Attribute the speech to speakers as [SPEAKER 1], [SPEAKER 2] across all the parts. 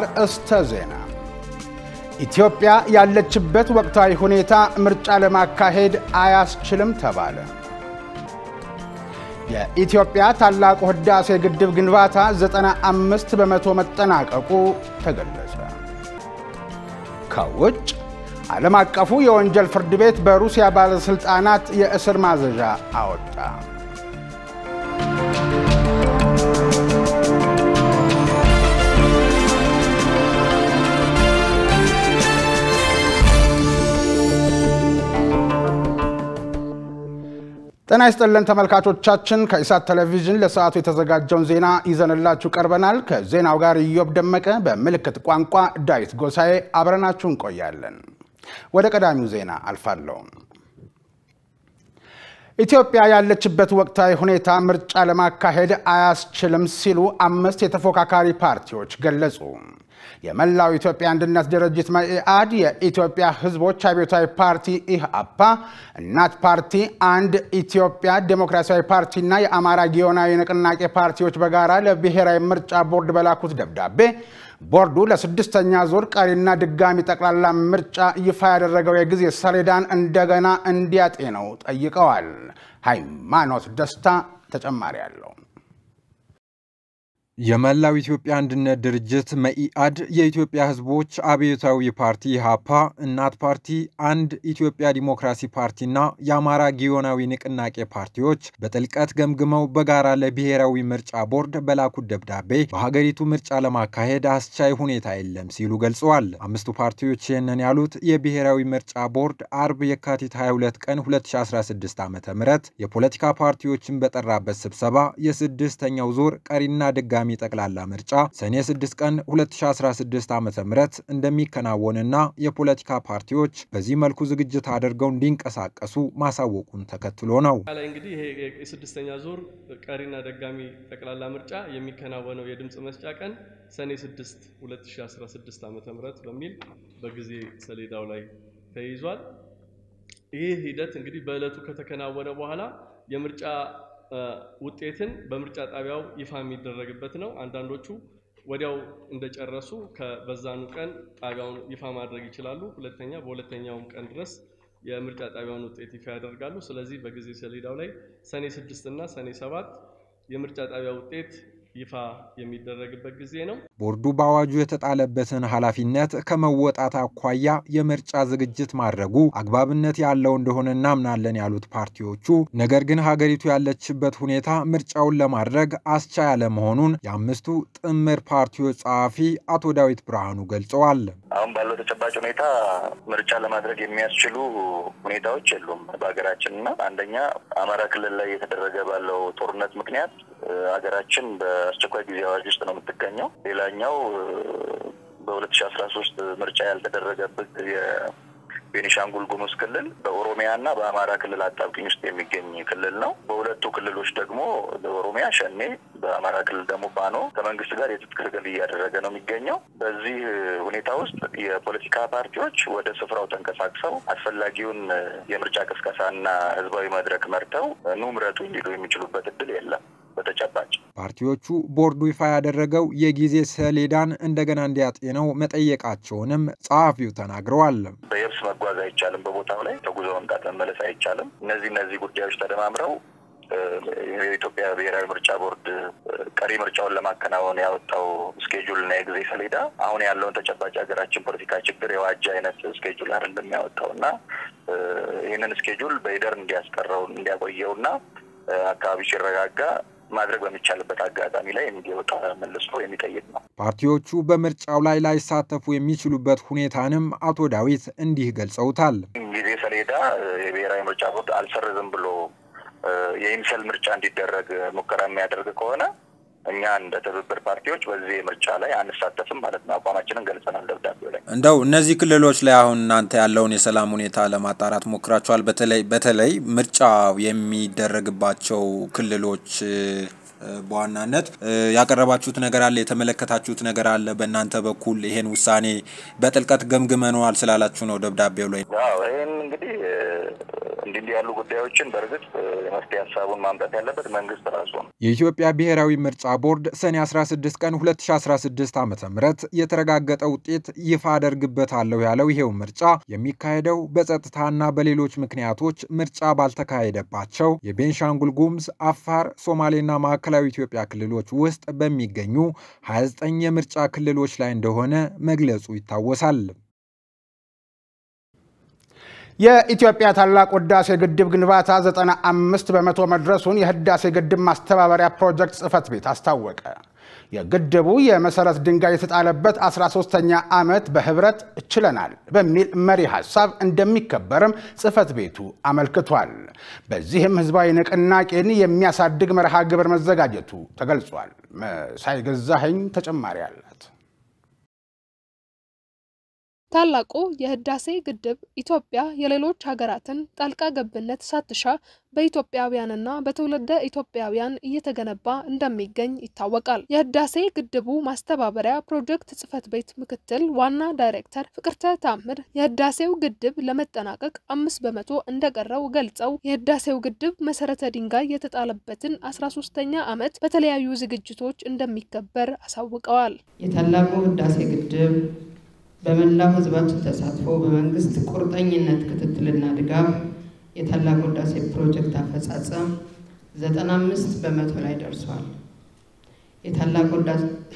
[SPEAKER 1] አርእስተ ዜና ኢትዮጵያ ያለችበት ወቅታዊ ሁኔታ ምርጫ ለማካሄድ አያስችልም ተባለ። የኢትዮጵያ ታላቁ ህዳሴ ግድብ ግንባታ 95 በመቶ መጠናቀቁ ተገለጸ። ከውጭ ዓለም አቀፉ የወንጀል ፍርድ ቤት በሩሲያ ባለሥልጣናት የእስር ማዘዣ አወጣ። ጤና ይስጥልን ተመልካቾቻችን፣ ከኢሳት ቴሌቪዥን ለሰዓቱ የተዘጋጀውን ዜና ይዘንላችሁ ቀርበናል። ከዜናው ጋር እዮብ ደመቀ፣ በምልክት ቋንቋ ዳዊት ጎሳዬ አብረናችሁ እንቆያለን። ወደ ቀዳሚው ዜና አልፋለሁ። ኢትዮጵያ ያለችበት ወቅታዊ ሁኔታ ምርጫ ለማካሄድ አያስችልም ሲሉ አምስት የተፎካካሪ ፓርቲዎች ገለጹ። የመላው ኢትዮጵያ አንድነት ድርጅት መኢአድ፣ የኢትዮጵያ ሕዝቦች አብዮታዊ ፓርቲ ኢህአፓ፣ እናት ፓርቲ፣ አንድ ኢትዮጵያ ዴሞክራሲያዊ ፓርቲና የአማራ ጊዮናዊ ንቅናቄ ፓርቲዎች በጋራ ለብሔራዊ ምርጫ ቦርድ በላኩት ደብዳቤ ቦርዱ ለስድስተኛ ዙር ቀሪና ድጋሚ ጠቅላላ ምርጫ ይፋ ያደረገው የጊዜ ሰሌዳን እንደገና እንዲያጤነው ጠይቀዋል። ሃይማኖት ደስታ ተጨማሪ አለው።
[SPEAKER 2] የመላው ኢትዮጵያ አንድነት ድርጅት መኢአድ፣ የኢትዮጵያ ሕዝቦች አብዮታዊ ፓርቲ ኢሃፓ፣ እናት ፓርቲ፣ አንድ ኢትዮጵያ ዲሞክራሲ ፓርቲና የአማራ ጊዮናዊ ንቅናቄ ፓርቲዎች በጥልቀት ገምግመው በጋራ ለብሔራዊ ምርጫ ቦርድ በላኩት ደብዳቤ በሀገሪቱ ምርጫ ለማካሄድ አስቻይ ሁኔታ የለም ሲሉ ገልጸዋል። አምስቱ ፓርቲዎች ይህንን ያሉት የብሔራዊ ምርጫ ቦርድ አርብ የካቲት 22 ቀን 2016 ዓ.ም የፖለቲካ ፓርቲዎችን በጠራበት ስብሰባ የስድስተኛው ዙር ቀሪና ድጋሚ ቋሚ ጠቅላላ ምርጫ ሰኔ 6 ቀን 2016 ም እንደሚከናወንና የፖለቲካ ፓርቲዎች በዚህ መልኩ ዝግጅት አድርገው እንዲንቀሳቀሱ ማሳወቁን ተከትሎ ነው።
[SPEAKER 3] ላይ እንግዲህ ይሄ
[SPEAKER 4] የስድስተኛ ዙር ቀሪና ደጋሚ ጠቅላላ ምርጫ የሚከናወነው የድምፅ መስጫ ቀን ሰኔ 6 2016 ም በሚል በጊዜ ሰሌዳው ላይ ተይዟል። ይህ ሂደት እንግዲህ በዕለቱ ከተከናወነ በኋላ የምርጫ ውጤትን በምርጫ ጣቢያው ይፋ የሚደረግበት ነው። አንዳንዶቹ ወዲያው እንደጨረሱ ከበዛኑ ቀን ጣቢያውን ይፋ ማድረግ ይችላሉ። ሁለተኛ በሁለተኛውም ቀን ድረስ የምርጫ ጣቢያውን ውጤት ይፋ ያደርጋሉ። ስለዚህ በጊዜ ሰሌዳው ላይ ሰኔ ስድስት እና ሰኔ ሰባት የምርጫ ጣቢያ ውጤት ይፋ የሚደረግበት ጊዜ ነው።
[SPEAKER 2] ቦርዱ በአዋጁ የተጣለበትን ኃላፊነት ከመወጣት አኳያ የምርጫ ዝግጅት ማድረጉ አግባብነት ያለው እንደሆነ እናምናለን ያሉት ፓርቲዎቹ፣ ነገር ግን ሀገሪቱ ያለችበት ሁኔታ ምርጫውን ለማድረግ አስቻ ያለመሆኑን የአምስቱ ጥምር ፓርቲዎች ጸሐፊ አቶ ዳዊት ብርሃኑ ገልጸዋል።
[SPEAKER 5] አሁን ባለው ተጨባጭ ሁኔታ ምርጫ ለማድረግ የሚያስችሉ ሁኔታዎች የሉም በሀገራችን እና አንደኛ አማራ ክልል ላይ የተደረገ ባለው ጦርነት ምክንያት ሀገራችን በአስቸኳይ ጊዜ አዋጅ ውስጥ ነው የምትገኘው። ሌላኛው በሁለት ሺ አስራ ሶስት ምርጫ ያልተደረገበት ቤኒሻንጉል ጉሙዝ ክልል በኦሮሚያና በአማራ ክልል አጣብቅኝ ውስጥ የሚገኝ ክልል ነው። በሁለቱ ክልሎች ደግሞ በኦሮሚያ ሸኔ፣ በአማራ ክልል ደግሞ ባኖ ከመንግስት ጋር የትጥቅ ትግል እያደረገ ነው የሚገኘው። በዚህ ሁኔታ ውስጥ የፖለቲካ ፓርቲዎች ወደ ስፍራው ተንቀሳቅሰው አስፈላጊውን የምርጫ ቅስቀሳና ህዝባዊ መድረክ መርተው ኑ ምረጡ ሊሉ የሚችሉበት እድል የለም።
[SPEAKER 2] በተጨባጭ ፓርቲዎቹ ቦርዱ ይፋ ያደረገው የጊዜ ሰሌዳን እንደገና እንዲያጤነው መጠየቃቸውንም ጸሐፊው ተናግረዋል።
[SPEAKER 5] በየብስ መጓዝ አይቻልም፣ በቦታው ላይ ተጉዞ መምጣት መመለስ አይቻልም። እነዚህ እነዚህ ጉዳዮች ተደማምረው የኢትዮጵያ ብሔራዊ ምርጫ ቦርድ ቀሪ ምርጫውን ለማከናወን ያወጣው ስኬጁል እና የጊዜ ሰሌዳ አሁን ያለውን ተጨባጭ ሀገራችን ፖለቲካ ችግር የዋጀ አይነት ስኬጁል አይደለም ያወጣው እና ይህንን ስኬጁል በሂደር እንዲያስቀረው እንዲያቆየው እና አካባቢ ሲረጋጋ ማድረግ በሚቻልበት አጋጣሚ ላይ እንዲወጣ መልሶ የሚጠይቅ ነው።
[SPEAKER 2] ፓርቲዎቹ በምርጫው ላይ ላይሳተፉ የሚችሉበት ሁኔታንም አቶ ዳዊት እንዲህ ገልጸውታል።
[SPEAKER 5] ጊዜ ሰሌዳ የብሔራዊ ምርጫ ቦርድ አልሰርዝም ብሎ የይምሰል ምርጫ እንዲደረግ ሙከራ የሚያደርግ ከሆነ እኛ እንደ ትብብር ፓርቲዎች በዚህ ምርጫ ላይ አንሳተፍም ማለት ነው። አቋማችንን ገልጸናል ደብዳቤው ላይ። እንደው
[SPEAKER 2] እነዚህ ክልሎች ላይ አሁን እናንተ ያለውን የሰላም ሁኔታ ለማጣራት ሞክራችኋል? በተለይ በተለይ ምርጫ የሚደረግባቸው ክልሎች በዋናነት ያቀረባችሁት ነገር አለ፣ የተመለከታችሁት ነገር አለ። በእናንተ በኩል ይሄን ውሳኔ በጥልቀት ገምግመነዋል ስላላችሁ ነው ደብዳቤው ላይ።
[SPEAKER 5] ይህም እንግዲህ እንዲህ ያሉ ጉዳዮችን በእርግጥ የመፍትሄ ሀሳቡን ማምጣት ያለበት መንግስት ራሱ ነው።
[SPEAKER 2] የኢትዮጵያ ብሔራዊ ምርጫ ቦርድ ሰኔ 16 ቀን 2016 ዓ ም የተረጋገጠ ውጤት ይፋ አደርግበታለሁ ያለው ይሄው ምርጫ የሚካሄደው በጸጥታና በሌሎች ምክንያቶች ምርጫ ባልተካሄደባቸው የቤንሻንጉል ጉሙዝ፣ አፋር፣ ሶማሌና ማዕከል ማዕከላዊ ኢትዮጵያ ክልሎች ውስጥ በሚገኙ 29 የምርጫ ክልሎች ላይ እንደሆነ መግለጹ ይታወሳል።
[SPEAKER 1] የኢትዮጵያ ታላቅ ህዳሴ ግድብ ግንባታ 95 በመቶ መድረሱን የህዳሴ ግድብ ማስተባበሪያ ፕሮጀክት ጽህፈት ቤት አስታወቀ። የግድቡ የመሰረት ድንጋይ የተጣለበት 13 ተኛ ዓመት በህብረት ችለናል በሚል መሪ ሀሳብ እንደሚከበርም ጽህፈት ቤቱ አመልክቷል። በዚህም ህዝባዊ ንቅናቄን የሚያሳድግ መርሃ ግብር መዘጋጀቱ ተገልጿል። መሳይ ገዛኸኝ ተጨማሪ አለ።
[SPEAKER 3] ታላቁ የህዳሴ ግድብ ኢትዮጵያ የሌሎች ሀገራትን ጣልቃ ገብነት ሳትሻ በኢትዮጵያውያንና በትውልደ ኢትዮጵያውያን እየተገነባ እንደሚገኝ ይታወቃል። የህዳሴ ግድቡ ማስተባበሪያ ፕሮጀክት ጽህፈት ቤት ምክትል ዋና ዳይሬክተር ፍቅርተ ታምር የህዳሴው ግድብ ለመጠናቀቅ አምስት በመቶ እንደቀረው ገልጸው የህዳሴው ግድብ መሰረተ ድንጋይ የተጣለበትን አስራ ሶስተኛ ዓመት በተለያዩ ዝግጅቶች እንደሚከበር አሳውቀዋል። የታላቁ
[SPEAKER 6] ህዳሴ ግድብ በመላው ህዝባችን ተሳትፎ በመንግስት ቁርጠኝነት ክትትልና ድጋፍ የታላቁ ህዳሴ ፕሮጀክት አፈጻጸም 95 በመቶ ላይ ደርሷል። የታላቁ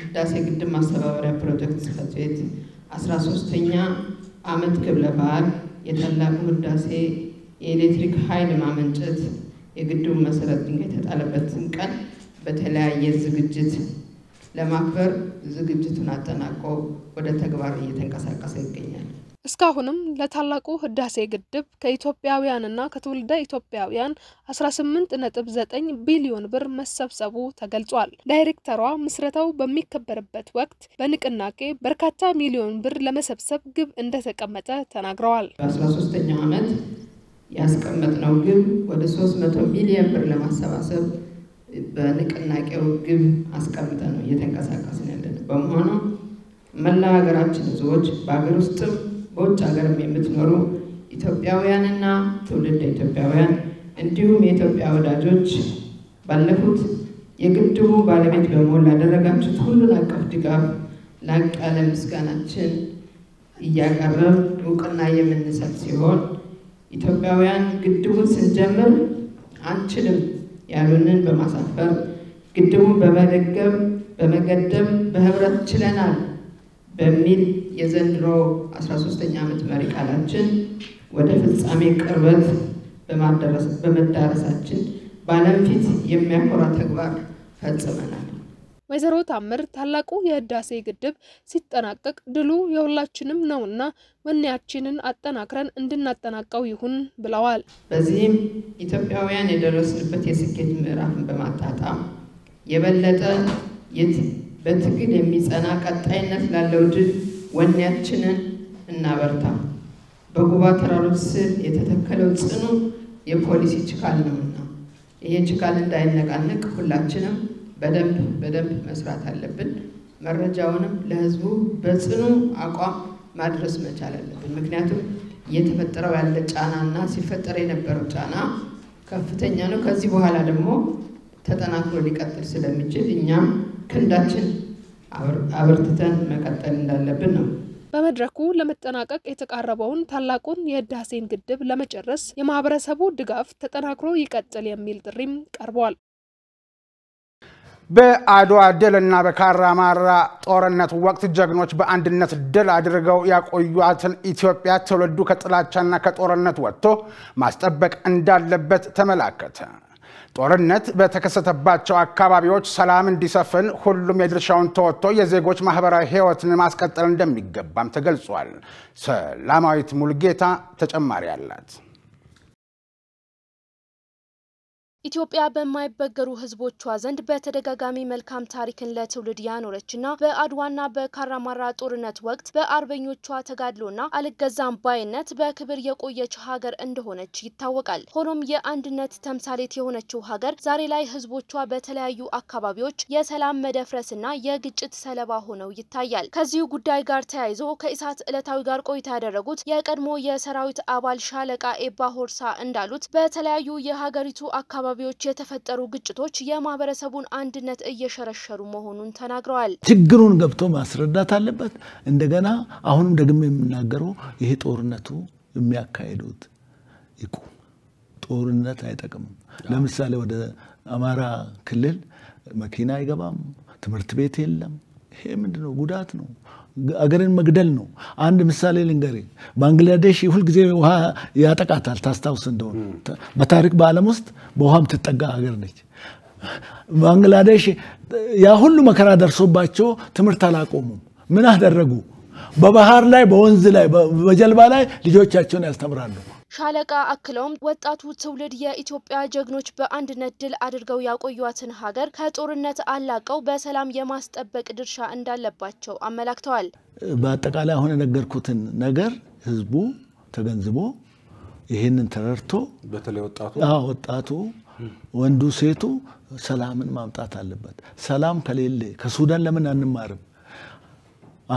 [SPEAKER 6] ህዳሴ ግድብ ማስተባበሪያ ፕሮጀክት ጽሕፈት ቤት 13ኛ ዓመት ክብረ በዓል የታላቁ ህዳሴ የኤሌክትሪክ ኃይል ማመንጨት የግድቡ መሰረት ድንጋይ የተጣለበትን ቀን በተለያየ ዝግጅት ለማክበር ዝግጅቱን አጠናቆ ወደ ተግባር እየተንቀሳቀሰ ይገኛል።
[SPEAKER 3] እስካሁንም ለታላቁ ህዳሴ ግድብ ከኢትዮጵያውያንና ከትውልደ ኢትዮጵያውያን 18.9 ቢሊዮን ብር መሰብሰቡ ተገልጿል። ዳይሬክተሯ ምስረታው በሚከበርበት ወቅት በንቅናቄ በርካታ ሚሊዮን ብር ለመሰብሰብ ግብ እንደተቀመጠ ተናግረዋል።
[SPEAKER 6] በ13ኛው ዓመት ያስቀመጥነው ግብ ወደ 300 ሚሊዮን ብር ለማሰባሰብ በንቅናቄው ግብ አስቀምጠ ነው እየተንቀሳቀስን ያለን። በመሆኑም መላ ሀገራችን ህዝቦች በሀገር ውስጥም በውጭ ሀገርም የምትኖሩ ኢትዮጵያውያንና ትውልድ ኢትዮጵያውያን እንዲሁም የኢትዮጵያ ወዳጆች ባለፉት የግድቡ ባለቤት በመሆን ላደረጋችሁት ሁሉን አቀፍ ድጋፍ ላቅ ያለ ምስጋናችን እያቀረብ እውቅና የምንሰጥ ሲሆን ኢትዮጵያውያን ግድቡን ስንጀምር አንችልም ያሉንን በማሳፈር ግድቡን በመደገም በመገደም በህብረት ችለናል በሚል የዘንድሮ 13ኛ ዓመት መሪ ቃላችን ወደ ፍጻሜ ቅርበት በመዳረሳችን በዓለም ፊት የሚያኮራ ተግባር ፈጽመናል።
[SPEAKER 3] ወይዘሮ ታምር ታላቁ የህዳሴ ግድብ ሲጠናቀቅ ድሉ የሁላችንም ነውና ወኔያችንን አጠናክረን እንድናጠናቀው ይሁን ብለዋል። በዚህም
[SPEAKER 6] ኢትዮጵያውያን የደረስንበት የስኬት ምዕራፍን በማጣጣም የበለጠ በትግል የሚጸና ቀጣይነት ላለው ድል ወኔያችንን እናበርታ። በጉባ ተራሮች ስር የተተከለው ጽኑ የፖሊሲ ችካል ነውና ይሄ ችካል እንዳይነቃነቅ ሁላችንም በደንብ በደንብ መስራት አለብን። መረጃውንም ለህዝቡ በጽኑ አቋም ማድረስ መቻል አለብን። ምክንያቱም እየተፈጠረው ያለ ጫና እና ሲፈጠር የነበረው ጫና ከፍተኛ ነው። ከዚህ በኋላ ደግሞ ተጠናክሮ ሊቀጥል ስለሚችል እኛም ክንዳችን አበርትተን መቀጠል እንዳለብን ነው።
[SPEAKER 3] በመድረኩ ለመጠናቀቅ የተቃረበውን ታላቁን የህዳሴን ግድብ ለመጨረስ የማህበረሰቡ ድጋፍ ተጠናክሮ ይቀጥል የሚል ጥሪም ቀርቧል።
[SPEAKER 1] በአድዋ በካራ በካራማራ ጦርነት ወቅት ጀግኖች በአንድነት ድል አድርገው ያቆዩትን ኢትዮጵያ ትውልዱ ከጥላቻና ከጦርነት ወጥቶ ማስጠበቅ እንዳለበት ተመላከተ። ጦርነት በተከሰተባቸው አካባቢዎች ሰላም እንዲሰፍን ሁሉም የድርሻውን ተወጥቶ የዜጎች ማህበራዊ ሕይወትን ማስቀጠል እንደሚገባም ተገልጿል። ሰላማዊት ሙልጌታ ተጨማሪ አላት።
[SPEAKER 7] ኢትዮጵያ በማይበገሩ ሕዝቦቿ ዘንድ በተደጋጋሚ መልካም ታሪክን ለትውልድ ያኖረችና በአድዋና በካራማራ ጦርነት ወቅት በአርበኞቿ ተጋድሎና አልገዛም ባይነት በክብር የቆየች ሀገር እንደሆነች ይታወቃል። ሆኖም የአንድነት ተምሳሌት የሆነችው ሀገር ዛሬ ላይ ሕዝቦቿ በተለያዩ አካባቢዎች የሰላም መደፍረስና የግጭት ሰለባ ሆነው ይታያል። ከዚሁ ጉዳይ ጋር ተያይዞ ከኢሳት ዕለታዊ ጋር ቆይታ ያደረጉት የቀድሞ የሰራዊት አባል ሻለቃ ኤባ ሆርሳ እንዳሉት በተለያዩ የሀገሪቱ አካባቢ አካባቢዎች የተፈጠሩ ግጭቶች የማህበረሰቡን አንድነት እየሸረሸሩ መሆኑን ተናግረዋል።
[SPEAKER 8] ችግሩን ገብቶ ማስረዳት አለበት። እንደገና አሁንም ደግሞ የምናገረው ይሄ ጦርነቱ የሚያካሄዱት ይቁ ጦርነት አይጠቅምም። ለምሳሌ ወደ አማራ ክልል መኪና አይገባም፣ ትምህርት ቤት የለም። ይሄ ነው? ጉዳት ነው። አገርን መግደል ነው። አንድ ምሳሌ ልንገር። ባንግላዴሽ ሁልጊዜ ውሃ ያጠቃታል። ታስታውስ እንደሆነ በታሪክ በዓለም ውስጥ በውሃ የምትጠጋ ሀገር ነች። ባንግላዴሽ ያ ሁሉ መከራ ደርሶባቸው ትምህርት አላቆሙም። ምን አደረጉ? በባህር ላይ፣ በወንዝ ላይ፣ በጀልባ ላይ ልጆቻቸውን ያስተምራሉ።
[SPEAKER 7] ሻለቃ አክለውም ወጣቱ ትውልድ የኢትዮጵያ ጀግኖች በአንድነት ድል አድርገው ያቆዩትን ሀገር ከጦርነት አላቀው በሰላም የማስጠበቅ ድርሻ እንዳለባቸው አመላክተዋል።
[SPEAKER 8] በአጠቃላይ አሁን የነገርኩትን ነገር ህዝቡ ተገንዝቦ ይህንን ተረድቶ በተለይ ወጣቱ ወንዱ፣ ሴቱ ሰላምን ማምጣት አለበት። ሰላም ከሌለ ከሱዳን ለምን አንማርም?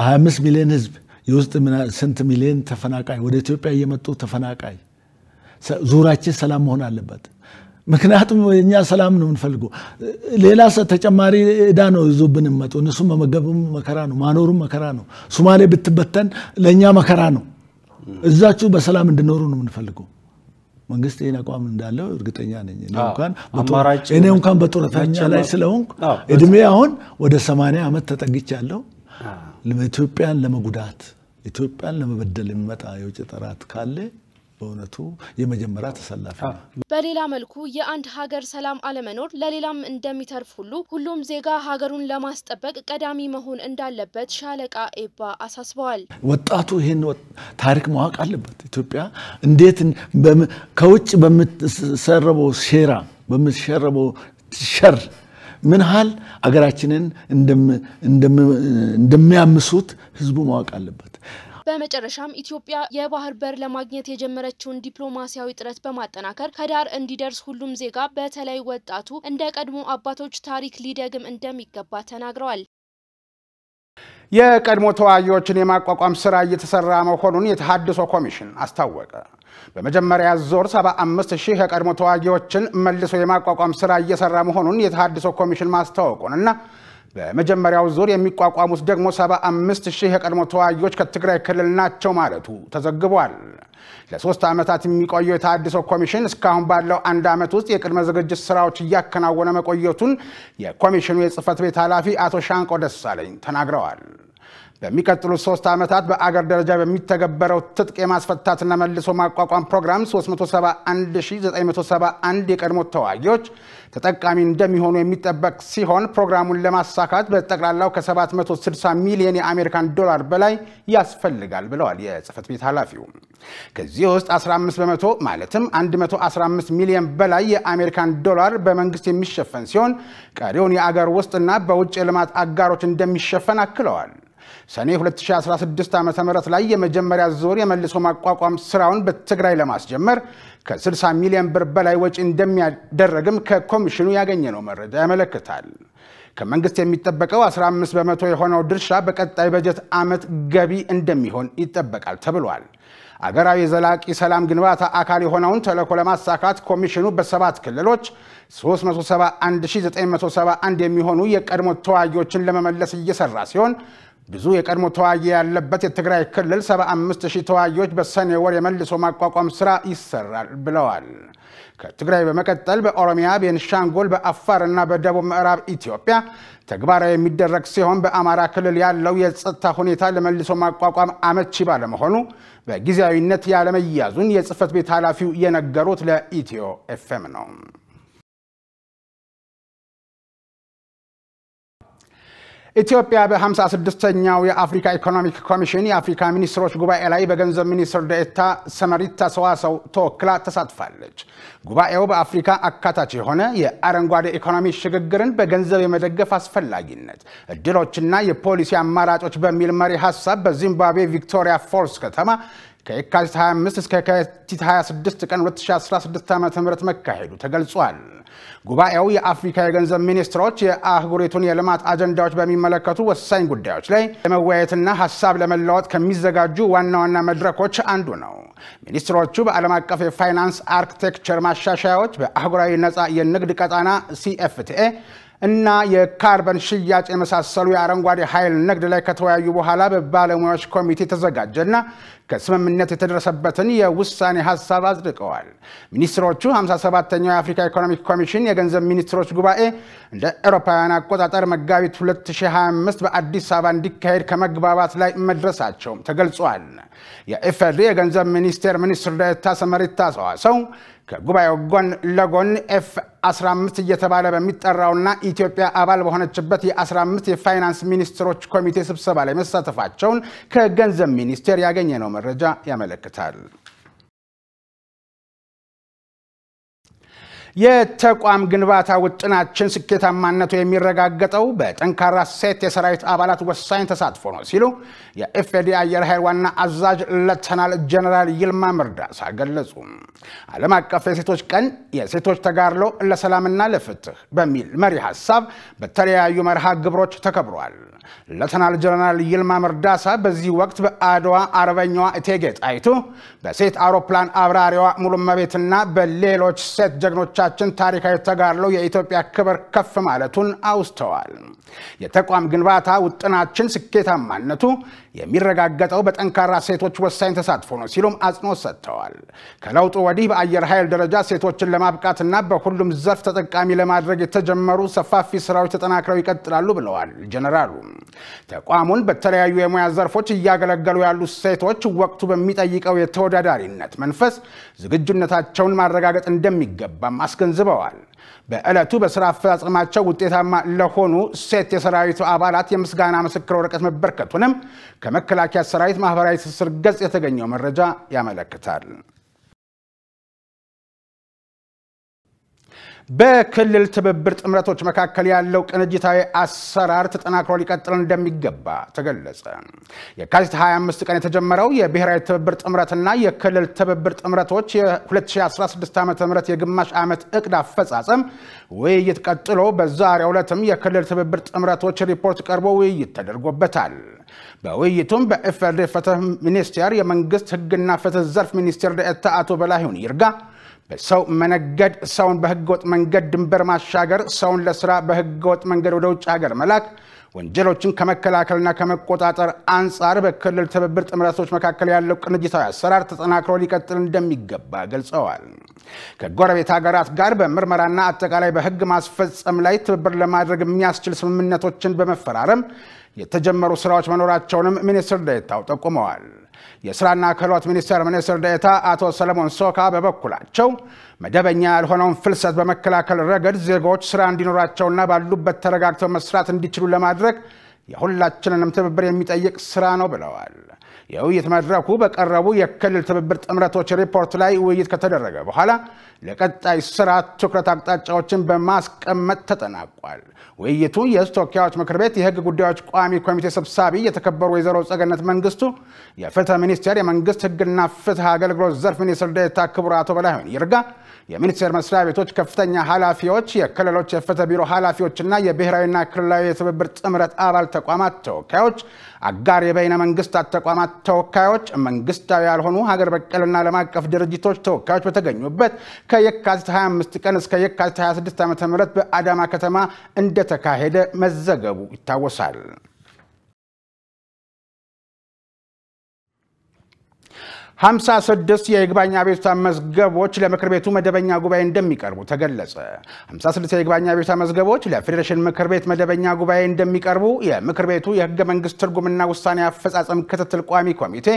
[SPEAKER 8] 25 ሚሊዮን ህዝብ የውስጥ ስንት ሚሊዮን ተፈናቃይ ወደ ኢትዮጵያ እየመጡ ተፈናቃይ ዙራችን ሰላም መሆን አለበት። ምክንያቱም እኛ ሰላም ነው የምንፈልገው። ሌላ ተጨማሪ እዳ ነው ይዞ ብንመጡ እነሱ መመገብም መከራ ነው፣ ማኖሩም መከራ ነው። ሱማሌ ብትበተን ለእኛ መከራ ነው። እዛችሁ በሰላም እንድኖሩ ነው የምንፈልገው። መንግስት ይህን አቋም እንዳለው እርግጠኛ ነኝ። እኔ እንኳን በጡረተኛ ላይ ስለሆንኩ እድሜ አሁን ወደ ሰማንያ ዓመት ተጠግቻለሁ። ኢትዮጵያን ለመጉዳት ኢትዮጵያን ለመበደል የሚመጣ የውጭ ጠራት ካለ በእውነቱ የመጀመሪያ ተሰላፊ ነው።
[SPEAKER 7] በሌላ መልኩ የአንድ ሀገር ሰላም አለመኖር ለሌላም እንደሚተርፍ ሁሉ ሁሉም ዜጋ ሀገሩን ለማስጠበቅ ቀዳሚ መሆን እንዳለበት ሻለቃ ኤባ አሳስበዋል።
[SPEAKER 8] ወጣቱ ይህን ታሪክ ማወቅ አለበት። ኢትዮጵያ እንዴት ከውጭ በምትሰረበው ሴራ በምትሸረበው ሸር ምን ያህል አገራችንን እንደሚያምሱት ህዝቡ ማወቅ አለበት።
[SPEAKER 7] በመጨረሻም ኢትዮጵያ የባህር በር ለማግኘት የጀመረችውን ዲፕሎማሲያዊ ጥረት በማጠናከር ከዳር እንዲደርስ ሁሉም ዜጋ በተለይ ወጣቱ እንደ ቀድሞ አባቶች ታሪክ ሊደግም እንደሚገባ ተናግረዋል።
[SPEAKER 1] የቀድሞ ተዋጊዎችን የማቋቋም ስራ እየተሰራ መሆኑን የተሃድሶ ኮሚሽን አስታወቀ። በመጀመሪያ ዞር 75 ሺህ የቀድሞ ተዋጊዎችን መልሶ የማቋቋም ስራ እየሰራ መሆኑን የተሃድሶ ኮሚሽን ማስታወቁንና በመጀመሪያው ዙር የሚቋቋሙት ደግሞ 75 ሺህ የቀድሞ ተዋጊዎች ከትግራይ ክልል ናቸው ማለቱ ተዘግቧል። ለሶስት ዓመታት የሚቆየው የተሃድሶ ኮሚሽን እስካሁን ባለው አንድ ዓመት ውስጥ የቅድመ ዝግጅት ስራዎች እያከናወነ መቆየቱን የኮሚሽኑ የጽህፈት ቤት ኃላፊ አቶ ሻንቆ ደሳለኝ ተናግረዋል። በሚቀጥሉት ሶስት ዓመታት በአገር ደረጃ በሚተገበረው ትጥቅ የማስፈታትና መልሶ ማቋቋም ፕሮግራም 371971 የቀድሞ ተዋጊዎች ተጠቃሚ እንደሚሆኑ የሚጠበቅ ሲሆን ፕሮግራሙን ለማሳካት በጠቅላላው ከ760 ሚሊዮን የአሜሪካን ዶላር በላይ ያስፈልጋል ብለዋል የጽህፈት ቤት ኃላፊው። ከዚህ ውስጥ 15 በመቶ ማለትም 115 ሚሊዮን በላይ የአሜሪካን ዶላር በመንግስት የሚሸፈን ሲሆን ቀሪውን የአገር ውስጥና በውጭ የልማት አጋሮች እንደሚሸፈን አክለዋል። ሰኔ 2016 ዓ ም ላይ የመጀመሪያ ዙር የመልሶ ማቋቋም ስራውን በትግራይ ለማስጀመር ከ60 ሚሊዮን ብር በላይ ወጪ እንደሚያደረግም ከኮሚሽኑ ያገኘነው መረጃ ያመለክታል። ከመንግስት የሚጠበቀው 15 በመቶ የሆነው ድርሻ በቀጣይ በጀት ዓመት ገቢ እንደሚሆን ይጠበቃል ተብሏል። አገራዊ የዘላቂ ሰላም ግንባታ አካል የሆነውን ተልዕኮ ለማሳካት ኮሚሽኑ በሰባት ክልሎች 371971 የሚሆኑ የቀድሞ ተዋጊዎችን ለመመለስ እየሰራ ሲሆን ብዙ የቀድሞ ተዋጊ ያለበት የትግራይ ክልል 75 ሺህ ተዋጊዎች በሰኔ ወር የመልሶ ማቋቋም ስራ ይሰራል ብለዋል። ከትግራይ በመቀጠል በኦሮሚያ፣ ቤንሻንጉል፣ በአፋር እና በደቡብ ምዕራብ ኢትዮጵያ ተግባራዊ የሚደረግ ሲሆን በአማራ ክልል ያለው የጸጥታ ሁኔታ ለመልሶ ማቋቋም አመቺ ባለመሆኑ በጊዜያዊነት ያለመያዙን የጽህፈት ቤት ኃላፊው የነገሩት ለኢትዮ ኤፍኤም ነው። ኢትዮጵያ በ56ኛው የአፍሪካ ኢኮኖሚክ ኮሚሽን የአፍሪካ ሚኒስትሮች ጉባኤ ላይ በገንዘብ ሚኒስትር ዴኤታ ሰመሪታ ተሰዋሰው ተወክላ ተሳትፋለች። ጉባኤው በአፍሪካ አካታች የሆነ የአረንጓዴ ኢኮኖሚ ሽግግርን በገንዘብ የመደገፍ አስፈላጊነት፣ እድሎችና የፖሊሲ አማራጮች በሚል መሪ ሀሳብ በዚምባብዌ ቪክቶሪያ ፎልስ ከተማ ከየካቲት 25 እስከ የካቲት 26 ቀን 2016 ዓ ም መካሄዱ ተገልጿል። ጉባኤው የአፍሪካ የገንዘብ ሚኒስትሮች የአህጉሪቱን የልማት አጀንዳዎች በሚመለከቱ ወሳኝ ጉዳዮች ላይ ለመወያየትና ሀሳብ ለመለዋወጥ ከሚዘጋጁ ዋና ዋና መድረኮች አንዱ ነው። ሚኒስትሮቹ በዓለም አቀፍ የፋይናንስ አርክቴክቸር ማሻሻያዎች፣ በአህጉራዊ ነፃ የንግድ ቀጣና ሲኤፍቲኤ እና የካርበን ሽያጭ የመሳሰሉ የአረንጓዴ ኃይል ንግድ ላይ ከተወያዩ በኋላ በባለሙያዎች ኮሚቴ ተዘጋጀና ከስምምነት የተደረሰበትን የውሳኔ ሀሳብ አጽድቀዋል። ሚኒስትሮቹ 57ኛው የአፍሪካ ኢኮኖሚክ ኮሚሽን የገንዘብ ሚኒስትሮች ጉባኤ እንደ አውሮፓውያን አቆጣጠር መጋቢት 2025 በአዲስ አበባ እንዲካሄድ ከመግባባት ላይ መድረሳቸውም ተገልጿል። የኢፌዴሪ የገንዘብ ሚኒስቴር ሚኒስትር ዴኤታ ሰመሪታ ሰው ከጉባኤው ጎን ለጎን ኤፍ 15 እየተባለ በሚጠራውና ኢትዮጵያ አባል በሆነችበት የ15 የፋይናንስ ሚኒስትሮች ኮሚቴ ስብሰባ ላይ መሳተፋቸውን ከገንዘብ ሚኒስቴር ያገኘ ነው መረጃ ያመለክታል። የተቋም ግንባታ ውጥናችን ስኬታማነቱ የሚረጋገጠው በጠንካራ ሴት የሰራዊት አባላት ወሳኝ ተሳትፎ ነው ሲሉ የኤፌዲ አየር ኃይል ዋና አዛዥ ለተናል ጀነራል ይልማ መርዳሳ ገለጹ። ዓለም አቀፍ የሴቶች ቀን የሴቶች ተጋድሎ ለሰላምና ለፍትህ በሚል መሪ ሀሳብ በተለያዩ መርሃ ግብሮች ተከብሯል። ለተናል ጀነራል ይልማ መርዳሳ በዚህ ወቅት በአድዋ አርበኛዋ እቴጌ ጣይቱ፣ በሴት አውሮፕላን አብራሪዋ ሙሉመቤትና በሌሎች ሴት ጀግኖቻ አባቶቻችን ታሪካዊ ተጋድሎ የኢትዮጵያ ክብር ከፍ ማለቱን አውስተዋል። የተቋም ግንባታ ውጥናችን ስኬታማነቱ የሚረጋገጠው በጠንካራ ሴቶች ወሳኝ ተሳትፎ ነው ሲሉም አጽንኦት ሰጥተዋል። ከለውጡ ወዲህ በአየር ኃይል ደረጃ ሴቶችን ለማብቃትና በሁሉም ዘርፍ ተጠቃሚ ለማድረግ የተጀመሩ ሰፋፊ ስራዎች ተጠናክረው ይቀጥላሉ ብለዋል ጀነራሉ። ተቋሙን በተለያዩ የሙያ ዘርፎች እያገለገሉ ያሉ ሴቶች ወቅቱ በሚጠይቀው የተወዳዳሪነት መንፈስ ዝግጁነታቸውን ማረጋገጥ እንደሚገባም አስገንዝበዋል። በዕለቱ በስራ አፈጻጸማቸው ውጤታማ ለሆኑ ሴት የሰራዊቱ አባላት የምስጋና ምስክር ወረቀት መበርከቱንም ከመከላከያ ሰራዊት ማህበራዊ ትስስር ገጽ የተገኘው መረጃ ያመለክታል። በክልል ትብብር ጥምረቶች መካከል ያለው ቅንጅታዊ አሰራር ተጠናክሮ ሊቀጥል እንደሚገባ ተገለጸ። የካቲት 25 ቀን የተጀመረው የብሔራዊ ትብብር ጥምረትና የክልል ትብብር ጥምረቶች የ2016 ዓ ም የግማሽ ዓመት እቅድ አፈጻጸም ውይይት ቀጥሎ በዛሬው ዕለትም የክልል ትብብር ጥምረቶች ሪፖርት ቀርቦ ውይይት ተደርጎበታል። በውይይቱም በኢፌዴሪ ፍትህ ሚኒስቴር የመንግስት ህግና ፍትህ ዘርፍ ሚኒስቴር ዴኤታ አቶ በላይሁን ይርጋ በሰው መነገድ፣ ሰውን በህገወጥ መንገድ ድንበር ማሻገር፣ ሰውን ለስራ በህገወጥ መንገድ ወደ ውጭ ሀገር መላክ ወንጀሎችን ከመከላከልና ከመቆጣጠር አንጻር በክልል ትብብር ጥምረቶች መካከል ያለው ቅንጅታዊ አሰራር ተጠናክሮ ሊቀጥል እንደሚገባ ገልጸዋል። ከጎረቤት ሀገራት ጋር በምርመራና አጠቃላይ በህግ ማስፈጸም ላይ ትብብር ለማድረግ የሚያስችል ስምምነቶችን በመፈራረም የተጀመሩ ስራዎች መኖራቸውንም ሚኒስትር ዴኤታው ጠቁመዋል። የስራና ክህሎት ሚኒስቴር ሚኒስትር ዴኤታ አቶ ሰለሞን ሶካ በበኩላቸው መደበኛ ያልሆነውን ፍልሰት በመከላከል ረገድ ዜጎች ስራ እንዲኖራቸውና ባሉበት ተረጋግተው መስራት እንዲችሉ ለማድረግ የሁላችንንም ትብብር የሚጠይቅ ስራ ነው ብለዋል። የውይይት መድረኩ በቀረቡ የክልል ትብብር ጥምረቶች ሪፖርት ላይ ውይይት ከተደረገ በኋላ ለቀጣይ ስራ ትኩረት አቅጣጫዎችን በማስቀመጥ ተጠናቋል። ውይይቱ የሕዝብ ተወካዮች ምክር ቤት የሕግ ጉዳዮች ቋሚ ኮሚቴ ሰብሳቢ የተከበሩ ወይዘሮ ጸገነት መንግስቱ፣ የፍትህ ሚኒስቴር የመንግስት ሕግና ፍትህ አገልግሎት ዘርፍ ሚኒስትር ዴኤታ ክቡር አቶ በላይሁን ይርጋ የሚኒስቴር መስሪያ ቤቶች ከፍተኛ ኃላፊዎች፣ የክልሎች የፍትህ ቢሮ ኃላፊዎችና የብሔራዊና ክልላዊ የትብብር ጥምረት አባል ተቋማት ተወካዮች አጋር የበይነ መንግስታት ተቋማት ተወካዮች፣ መንግስታዊ ያልሆኑ ሀገር በቀልና ዓለም አቀፍ ድርጅቶች ተወካዮች በተገኙበት ከየካቲት 25 ቀን እስከ የካቲት 26 ዓ ም በአዳማ ከተማ እንደተካሄደ መዘገቡ ይታወሳል። ሀምሳ ስድስት የይግባኝ አቤቱታ መዝገቦች ለምክር ቤቱ መደበኛ ጉባኤ እንደሚቀርቡ ተገለጸ። ሀምሳ ስድስት የይግባኝ አቤቱታ መዝገቦች ለፌዴሬሽን ምክር ቤት መደበኛ ጉባኤ እንደሚቀርቡ የምክር ቤቱ የህገ መንግስት ትርጉምና ውሳኔ አፈጻጸም ክትትል ቋሚ ኮሚቴ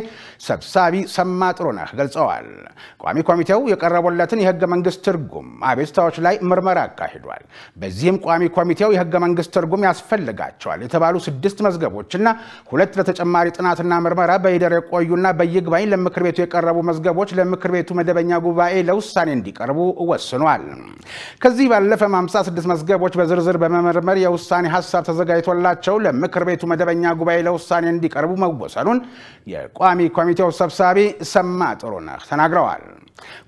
[SPEAKER 1] ሰብሳቢ ሰማ ጥሩነህ ገልጸዋል። ቋሚ ኮሚቴው የቀረቡለትን የህገ መንግስት ትርጉም አቤቱታዎች ላይ ምርመራ አካሂዷል። በዚህም ቋሚ ኮሚቴው የህገ መንግስት ትርጉም ያስፈልጋቸዋል የተባሉ ስድስት መዝገቦችና ሁለት ለተጨማሪ ጥናትና ምርመራ በሂደር የቆዩና በይግባኝ ለምክር ቤት ቤቱ የቀረቡ መዝገቦች ለምክር ቤቱ መደበኛ ጉባኤ ለውሳኔ እንዲቀርቡ ወስኗል። ከዚህ ባለፈም 56 መዝገቦች በዝርዝር በመመርመር የውሳኔ ሀሳብ ተዘጋጅቶላቸው ለምክር ቤቱ መደበኛ ጉባኤ ለውሳኔ እንዲቀርቡ መወሰኑን የቋሚ ኮሚቴው ሰብሳቢ ሰማ ጥሩነህ ተናግረዋል።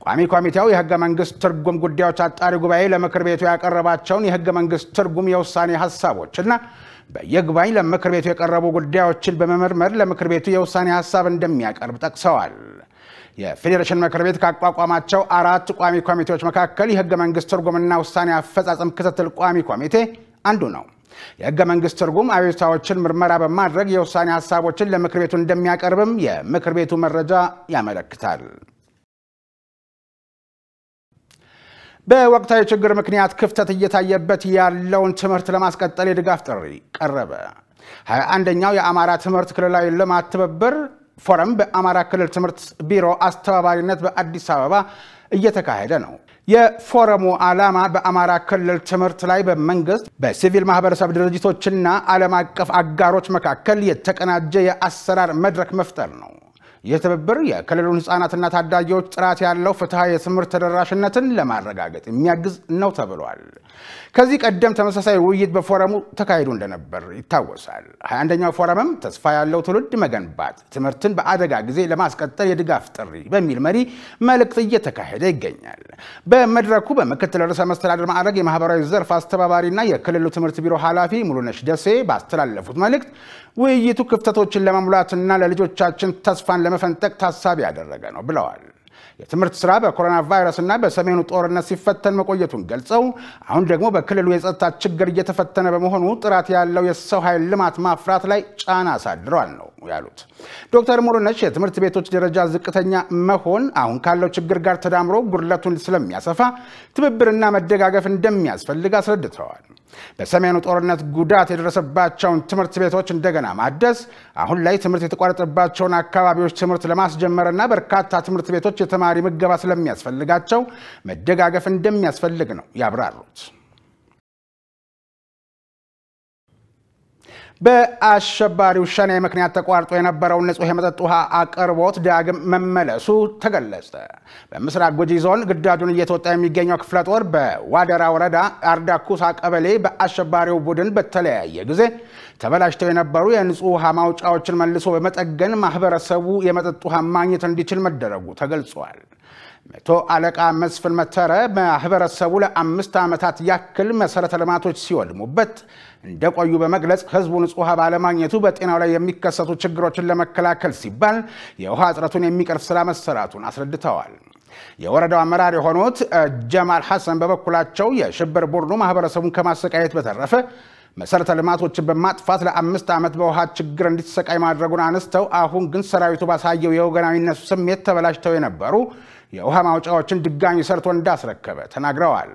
[SPEAKER 1] ቋሚ ኮሚቴው የህገ መንግስት ትርጉም ጉዳዮች አጣሪ ጉባኤ ለምክር ቤቱ ያቀረባቸውን የህገ መንግስት ትርጉም የውሳኔ ሀሳቦችና በየግባኝ ለምክር ቤቱ የቀረቡ ጉዳዮችን በመመርመር ለምክር ቤቱ የውሳኔ ሀሳብ እንደሚያቀርብ ጠቅሰዋል። የፌዴሬሽን ምክር ቤት ካቋቋማቸው አራት ቋሚ ኮሚቴዎች መካከል የህገ መንግስት ትርጉምና ውሳኔ አፈጻጸም ክትትል ቋሚ ኮሚቴ አንዱ ነው። የህገ መንግስት ትርጉም አቤቱታዎችን ምርመራ በማድረግ የውሳኔ ሀሳቦችን ለምክር ቤቱ እንደሚያቀርብም የምክር ቤቱ መረጃ ያመለክታል። በወቅታዊ ችግር ምክንያት ክፍተት እየታየበት ያለውን ትምህርት ለማስቀጠል የድጋፍ ጥሪ ቀረበ። ሀያ አንደኛው የአማራ ትምህርት ክልላዊ ልማት ትብብር ፎረም በአማራ ክልል ትምህርት ቢሮ አስተባባሪነት በአዲስ አበባ እየተካሄደ ነው። የፎረሙ ዓላማ በአማራ ክልል ትምህርት ላይ በመንግስት በሲቪል ማህበረሰብ ድርጅቶችና ዓለም አቀፍ አጋሮች መካከል የተቀናጀ የአሰራር መድረክ መፍጠር ነው። የትብብር የክልሉን ህጻናትና ታዳጊዎች ጥራት ያለው ፍትሐ የትምህርት ተደራሽነትን ለማረጋገጥ የሚያግዝ ነው ተብሏል። ከዚህ ቀደም ተመሳሳይ ውይይት በፎረሙ ተካሂዶ እንደነበር ይታወሳል። 21ኛው ፎረምም ተስፋ ያለው ትውልድ መገንባት ትምህርትን በአደጋ ጊዜ ለማስቀጠል የድጋፍ ጥሪ በሚል መሪ መልእክት እየተካሄደ ይገኛል። በመድረኩ በምክትል ርዕሰ መስተዳድር ማዕረግ የማህበራዊ ዘርፍ አስተባባሪና የክልሉ ትምህርት ቢሮ ኃላፊ ሙሉነሽ ደሴ ባስተላለፉት መልእክት ውይይቱ ክፍተቶችን ለመሙላትና ለልጆቻችን ተስፋን ለመፈንጠቅ ታሳቢ ያደረገ ነው ብለዋል። የትምህርት ስራ በኮሮና ቫይረስና በሰሜኑ ጦርነት ሲፈተን መቆየቱን ገልጸው አሁን ደግሞ በክልሉ የጸጥታ ችግር እየተፈተነ በመሆኑ ጥራት ያለው የሰው ኃይል ልማት ማፍራት ላይ ጫና አሳድሯል ነው ያሉት ዶክተር ሙሉነሽ የትምህርት ቤቶች ደረጃ ዝቅተኛ መሆን አሁን ካለው ችግር ጋር ተዳምሮ ጉድለቱን ስለሚያሰፋ ትብብርና መደጋገፍ እንደሚያስፈልግ አስረድተዋል። በሰሜኑ ጦርነት ጉዳት የደረሰባቸውን ትምህርት ቤቶች እንደገና ማደስ፣ አሁን ላይ ትምህርት የተቋረጠባቸውን አካባቢዎች ትምህርት ለማስጀመርና በርካታ ትምህርት ቤቶች የተማሪ ምገባ ስለሚያስፈልጋቸው መደጋገፍ እንደሚያስፈልግ ነው ያብራሩት። በአሸባሪው ሸኔ ምክንያት ተቋርጦ የነበረውን ንጹህ የመጠጥ ውሃ አቅርቦት ዳግም መመለሱ ተገለጸ። በምስራቅ ጉጂ ዞን ግዳጁን እየተወጣ የሚገኘው ክፍለ ጦር በዋደራ ወረዳ አርዳኩሳ ቀበሌ በአሸባሪው ቡድን በተለያየ ጊዜ ተበላሽተው የነበሩ የንጹህ ውሃ ማውጫዎችን መልሶ በመጠገን ማህበረሰቡ የመጠጥ ውሃ ማግኘት እንዲችል መደረጉ ተገልጿል። መቶ አለቃ መስፍን መተረ ማህበረሰቡ ለአምስት ዓመታት ያክል መሰረተ ልማቶች ሲወድሙበት እንደቆዩ በመግለጽ ህዝቡ ንጹህ ባለማግኘቱ በጤናው ላይ የሚከሰቱ ችግሮችን ለመከላከል ሲባል የውሃ እጥረቱን የሚቀርፍ ስራ መሰራቱን አስረድተዋል። የወረዳው አመራር የሆኑት ጀማል ሐሰን በበኩላቸው የሽብር ቡድኑ ማህበረሰቡን ከማሰቃየት በተረፈ መሰረተ ልማቶችን በማጥፋት ለአምስት ዓመት በውሃ ችግር እንዲሰቃይ ማድረጉን አነስተው አሁን ግን ሰራዊቱ ባሳየው የወገናዊነት ስሜት ተበላሽተው የነበሩ የውሃ ማውጫዎችን ድጋሚ ሰርቶ እንዳስረከበ ተናግረዋል።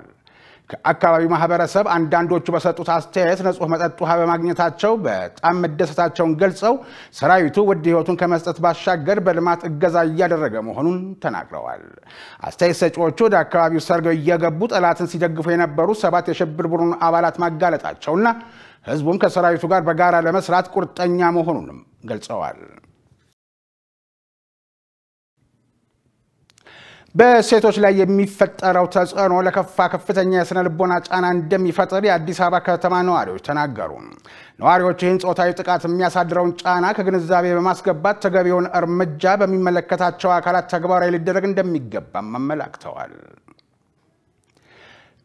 [SPEAKER 1] ከአካባቢው ማህበረሰብ አንዳንዶቹ በሰጡት አስተያየት ንጹህ መጠጥ ውሃ በማግኘታቸው በጣም መደሰታቸውን ገልጸው ሰራዊቱ ውድ ህይወቱን ከመስጠት ባሻገር በልማት እገዛ እያደረገ መሆኑን ተናግረዋል። አስተያየት ሰጪዎቹ ወደ አካባቢው ሰርገው እየገቡ ጠላትን ሲደግፉ የነበሩ ሰባት የሽብር ቡድኑ አባላት ማጋለጣቸውና ህዝቡም ከሰራዊቱ ጋር በጋራ ለመስራት ቁርጠኛ መሆኑንም ገልጸዋል። በሴቶች ላይ የሚፈጠረው ተጽዕኖ ለከፋ ከፍተኛ የስነ ልቦና ጫና እንደሚፈጥር የአዲስ አበባ ከተማ ነዋሪዎች ተናገሩ። ነዋሪዎች ይህን ጾታዊ ጥቃት የሚያሳድረውን ጫና ከግንዛቤ በማስገባት ተገቢውን እርምጃ በሚመለከታቸው አካላት ተግባራዊ ሊደረግ እንደሚገባም አመላክተዋል።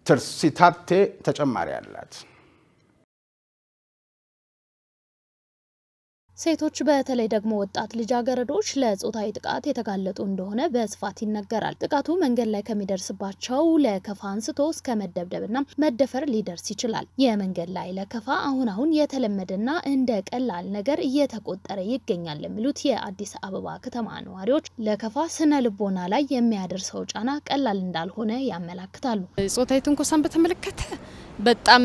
[SPEAKER 1] ትርሲታብቴ ተጨማሪ አላት።
[SPEAKER 9] ሴቶች በተለይ ደግሞ ወጣት ልጃገረዶች ለጾታዊ ጥቃት የተጋለጡ እንደሆነ በስፋት ይነገራል። ጥቃቱ መንገድ ላይ ከሚደርስባቸው ለከፋ አንስቶ እስከ መደብደብና መደፈር ሊደርስ ይችላል። የመንገድ ላይ ለከፋ አሁን አሁን የተለመደና እንደ ቀላል ነገር እየተቆጠረ ይገኛል የሚሉት የአዲስ አበባ ከተማ ነዋሪዎች ለከፋ ስነ ልቦና ላይ የሚያደርሰው ጫና ቀላል እንዳልሆነ ያመላክታሉ። ጾታዊ ትንኮሳን በተመለከተ በጣም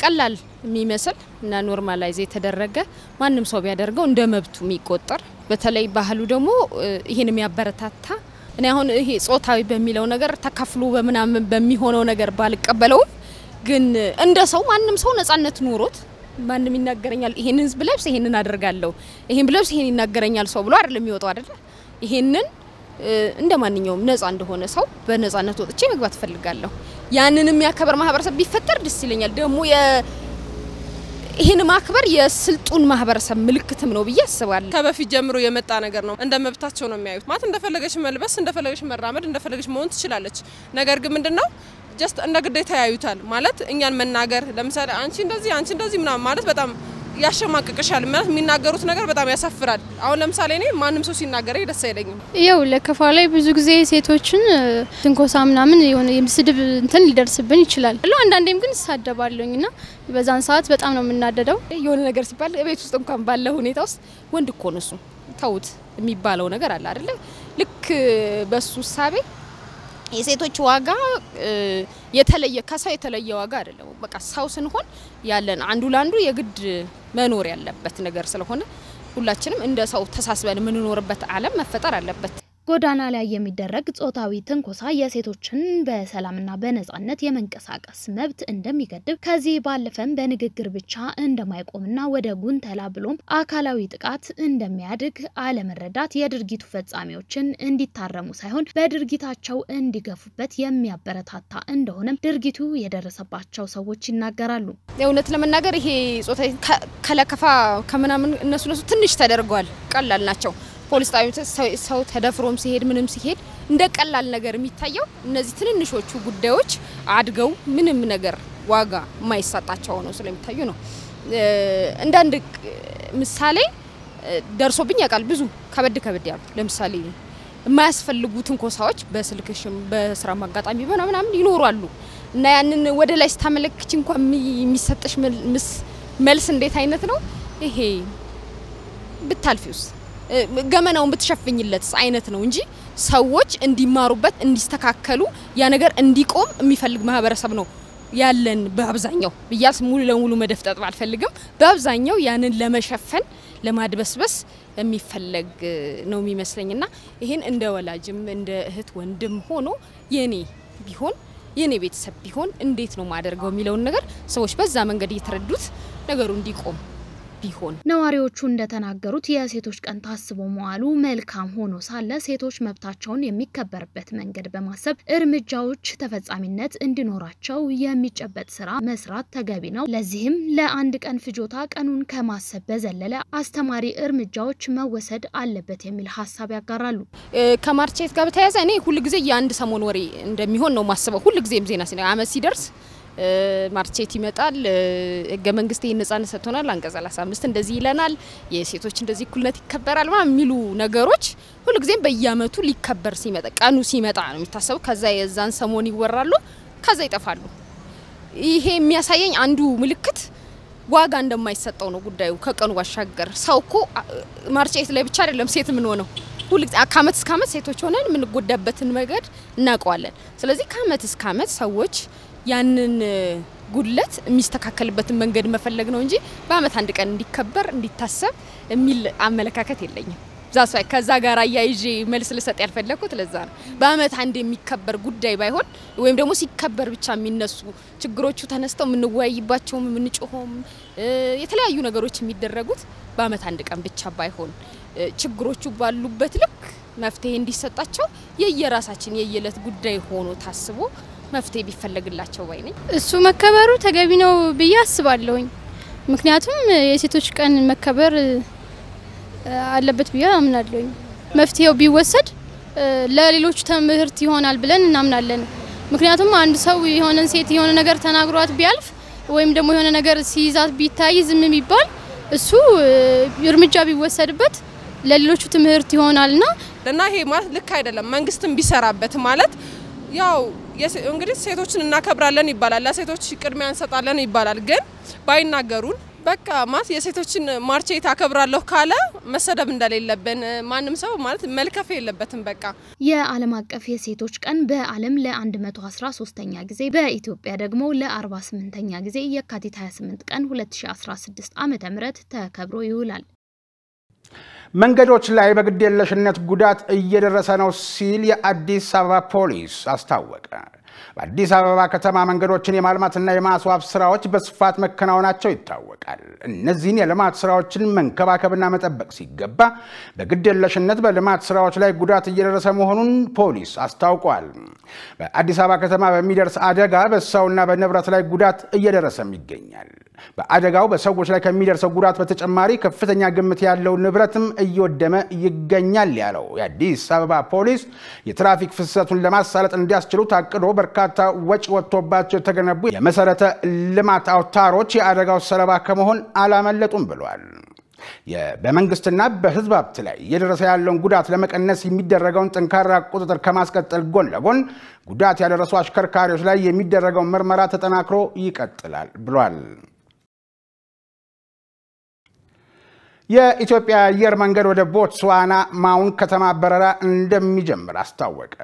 [SPEAKER 10] ቀላል የሚመስል እና ኖርማላይዝ የተደረገ ማንም ሰው ቢያደርገው እንደ መብቱ የሚቆጠር በተለይ ባህሉ ደግሞ ይህን የሚያበረታታ እኔ አሁን ይሄ ጾታዊ በሚለው ነገር ተከፍሎ በምናምን በሚሆነው ነገር ባልቀበለውም ግን እንደ ሰው ማንም ሰው ነጻነት ኖሮት ማንም ይናገረኛል፣ ይሄንን ብለብስ ይሄንን አደርጋለሁ፣ ይሄን ብለብስ ይሄን ይናገረኛል ሰው ብሎ አይደለም የሚወጣው አይደለ? ይሄንን እንደ ማንኛውም ነፃ እንደሆነ ሰው በነፃነት ወጥቼ መግባት እፈልጋለሁ። ያንን የሚያከበር ማህበረሰብ ቢፈጠር ደስ ይለኛል። ደግሞ ይህን ማክበር የስልጡን ማህበረሰብ ምልክትም ነው ብዬ አስባለሁ። ከበፊት ጀምሮ የመጣ ነገር ነው። እንደ መብታቸው ነው የሚያዩት። ማለት እንደፈለገች መልበስ፣ እንደፈለገች መራመድ፣ እንደፈለገች መሆን ትችላለች። ነገር ግን ምንድነው ጀስት እንደ ግዴታ ያዩታል። ማለት እኛን መናገር ለምሳሌ አንቺ እንደዚህ አንቺ እንደዚህ ምናምን ማለት በጣም ያሸማቅቅሻል ማለት የሚናገሩት ነገር በጣም ያሳፍራል። አሁን ለምሳሌ እኔ ማንም ሰው ሲናገረኝ ደስ አይለኝም። ያው ለከፋ ላይ ብዙ ጊዜ ሴቶችን ትንኮሳ ምናምን የሆነ የምስድብ እንትን ሊደርስብን ይችላል። አንዳንዴም ግን እሳደባለሁኝ እና በዛን ሰዓት በጣም ነው የምናደደው። የሆነ ነገር ሲባል ቤት ውስጥ እንኳን ባለ ሁኔታ ውስጥ ወንድ እኮ ነው ተውት የሚባለው ነገር አለ አይደለ? ልክ በሱ እሳቤ የሴቶች ዋጋ የተለየ ከሰው የተለየ ዋጋ አይደለም። በቃ ሰው ስንሆን ያለን አንዱ ለአንዱ የግድ መኖር ያለበት ነገር ስለሆነ ሁላችንም እንደ ሰው ተሳስበን የምንኖርበት ዓለም መፈጠር አለበት።
[SPEAKER 9] ጎዳና ላይ የሚደረግ ጾታዊ ትንኮሳ የሴቶችን በሰላምና በነጻነት የመንቀሳቀስ መብት እንደሚገድብ ከዚህ ባለፈም በንግግር ብቻ እንደማይቆምና ወደ ጉንተላ ብሎም አካላዊ ጥቃት እንደሚያድግ አለመረዳት የድርጊቱ ፈጻሚዎችን እንዲታረሙ ሳይሆን በድርጊታቸው እንዲገፉበት የሚያበረታታ እንደሆነም ድርጊቱ የደረሰባቸው ሰዎች ይናገራሉ።
[SPEAKER 10] እውነት ለመናገር ይሄ ጾታዊ ከለከፋ ከምናምን እነሱ እነሱ ትንሽ ተደርጓል፣ ቀላል ናቸው ፖሊስ ጣቢያ ሰው ተደፍሮም ሲሄድ ምንም ሲሄድ እንደ ቀላል ነገር የሚታየው እነዚህ ትንንሾቹ ጉዳዮች አድገው ምንም ነገር ዋጋ የማይሰጣቸው ሆነው ስለሚታዩ ነው። እንዳንድ ምሳሌ ደርሶብኝ ያውቃል። ብዙ ከበድ ከበድ ያሉ ለምሳሌ የማያስፈልጉ ትንኮሳዎች በስልክሽም በስራ አጋጣሚ ምናምን ይኖራሉ እና ያንን ወደ ላይ ስታመለክች እንኳን የሚሰጥሽ መልስ እንዴት አይነት ነው? ይሄ ብታልፊውስ ገመናውን ብትሸፍኝለትስ አይነት ነው እንጂ ሰዎች እንዲማሩበት እንዲስተካከሉ ያ ነገር እንዲቆም የሚፈልግ ማህበረሰብ ነው ያለን በአብዛኛው ብያስ ሙሉ ለሙሉ መደፍጠጥ ባልፈልግም በአብዛኛው ያንን ለመሸፈን ለማድበስበስ የሚፈለግ ነው የሚመስለኝ እና ይህን እንደ ወላጅም እንደ እህት ወንድም ሆኖ የኔ ቢሆን የኔ ቤተሰብ ቢሆን እንዴት ነው ማደርገው የሚለውን ነገር ሰዎች በዛ መንገድ እየተረዱት ነገሩ እንዲቆም ቢሆን
[SPEAKER 9] ነዋሪዎቹ እንደተናገሩት የሴቶች ቀን ታስቦ መዋሉ መልካም ሆኖ ሳለ ሴቶች መብታቸውን የሚከበርበት መንገድ በማሰብ እርምጃዎች ተፈጻሚነት እንዲኖራቸው የሚጨበጥ ስራ መስራት ተገቢ ነው። ለዚህም ለአንድ ቀን ፍጆታ ቀኑን ከማሰብ በዘለለ አስተማሪ እርምጃዎች መወሰድ አለበት የሚል ሀሳብ ያጋራሉ። ከማርቼት ጋር በተያያዘ እኔ ሁልጊዜ የአንድ
[SPEAKER 10] ሰሞን ወሬ እንደሚሆን ነው ማስበው። ሁልጊዜም ዜና አመት ሲደርስ ማርቼት ይመጣል። ህገ መንግስት ይህን ነጻነት ሰጥቶናል፣ አንቀጽ 35 እንደዚህ ይለናል፣ የሴቶች እንደዚህ እኩልነት ይከበራል ምናምን የሚሉ ነገሮች ሁልጊዜም በየአመቱ ሊከበር ሲመጣ ቀኑ ሲመጣ ነው የሚታሰቡ። ከዛ የዛን ሰሞን ይወራሉ፣ ከዛ ይጠፋሉ። ይሄ የሚያሳየኝ አንዱ ምልክት ዋጋ እንደማይሰጠው ነው ጉዳዩ። ከቀኑ ባሻገር ሰው እኮ ማርቼት ላይ ብቻ አይደለም ሴት የምንሆነው ሁልጊዜ ከአመት እስከ አመት ሴቶች ሆነን የምንጎዳበትን መንገድ እናውቀዋለን። ስለዚህ ከአመት እስከ አመት ሰዎች ያንን ጉድለት የሚስተካከልበትን መንገድ መፈለግ ነው እንጂ በአመት አንድ ቀን እንዲከበር እንዲታሰብ የሚል አመለካከት የለኝም። ዛስ ከዛ ጋር አያይዤ መልስ ልሰጥ ያልፈለግኩት ለዛ ነው። በአመት አንድ የሚከበር ጉዳይ ባይሆን ወይም ደግሞ ሲከበር ብቻ የሚነሱ ችግሮቹ ተነስተው የምንወያይባቸውም የምንጮሆም የተለያዩ ነገሮች የሚደረጉት በአመት አንድ ቀን ብቻ ባይሆን ችግሮቹ ባሉበት ልክ መፍትሄ እንዲሰጣቸው የየራሳችን የየእለት ጉዳይ ሆኖ ታስቦ መፍትሄ ቢፈለግላቸው ወይ ነኝ። እሱ መከበሩ ተገቢ ነው ብዬ አስባለሁኝ። ምክንያቱም የሴቶች ቀን መከበር አለበት ብዬ አምናለሁኝ። መፍትሄው ቢወሰድ ለሌሎቹ ትምህርት ይሆናል ብለን እናምናለን። ምክንያቱም አንድ ሰው የሆነን ሴት የሆነ ነገር ተናግሯት ቢያልፍ ወይም ደግሞ የሆነ ነገር ሲይዛት ቢታይ ዝም ቢባል እሱ እርምጃ ቢወሰድበት ለሌሎቹ ትምህርት ይሆናልና እና ይሄ ማለት ልክ አይደለም። መንግስትም ቢሰራበት ማለት ያው እንግዲህ ሴቶችን እናከብራለን ይባላል፣ ለሴቶች ቅድሚያ እንሰጣለን ይባላል። ግን ባይናገሩን በቃ ማለት የሴቶችን ማርቼት አከብራለሁ ካለ መሰደብ እንደሌለብን ማንም ሰው ማለት መልከፍ የለበትም። በቃ
[SPEAKER 9] የዓለም አቀፍ የሴቶች ቀን በዓለም ለ113ኛ ጊዜ በኢትዮጵያ ደግሞ ለ48ኛ ጊዜ የካቲት 28 ቀን 2016 ዓ ም ተከብሮ ይውላል።
[SPEAKER 1] መንገዶች ላይ በግዴለሽነት ጉዳት እየደረሰ ነው ሲል የአዲስ አበባ ፖሊስ አስታወቀ። በአዲስ አበባ ከተማ መንገዶችን የማልማትና የማስዋብ ስራዎች በስፋት መከናወናቸው ይታወቃል። እነዚህን የልማት ስራዎችን መንከባከብና መጠበቅ ሲገባ በግዴለሽነት በልማት ስራዎች ላይ ጉዳት እየደረሰ መሆኑን ፖሊስ አስታውቋል። በአዲስ አበባ ከተማ በሚደርስ አደጋ በሰውና በንብረት ላይ ጉዳት እየደረሰም ይገኛል። በአደጋው በሰዎች ላይ ከሚደርሰው ጉዳት በተጨማሪ ከፍተኛ ግምት ያለው ንብረትም እየወደመ ይገኛል ያለው የአዲስ አበባ ፖሊስ የትራፊክ ፍሰቱን ለማሳለጥ እንዲያስችሉ ታቅዶ በርካታ ወጪ ወጥቶባቸው የተገነቡ የመሰረተ ልማት አውታሮች የአደጋው ሰለባ ከመሆን አላመለጡም ብሏል። በመንግስትና በህዝብ ሀብት ላይ እየደረሰ ያለውን ጉዳት ለመቀነስ የሚደረገውን ጠንካራ ቁጥጥር ከማስቀጠል ጎን ለጎን ጉዳት ያደረሱ አሽከርካሪዎች ላይ የሚደረገውን ምርመራ ተጠናክሮ ይቀጥላል ብሏል። የኢትዮጵያ አየር መንገድ ወደ ቦትስዋና ማውን ከተማ በረራ እንደሚጀምር አስታወቀ።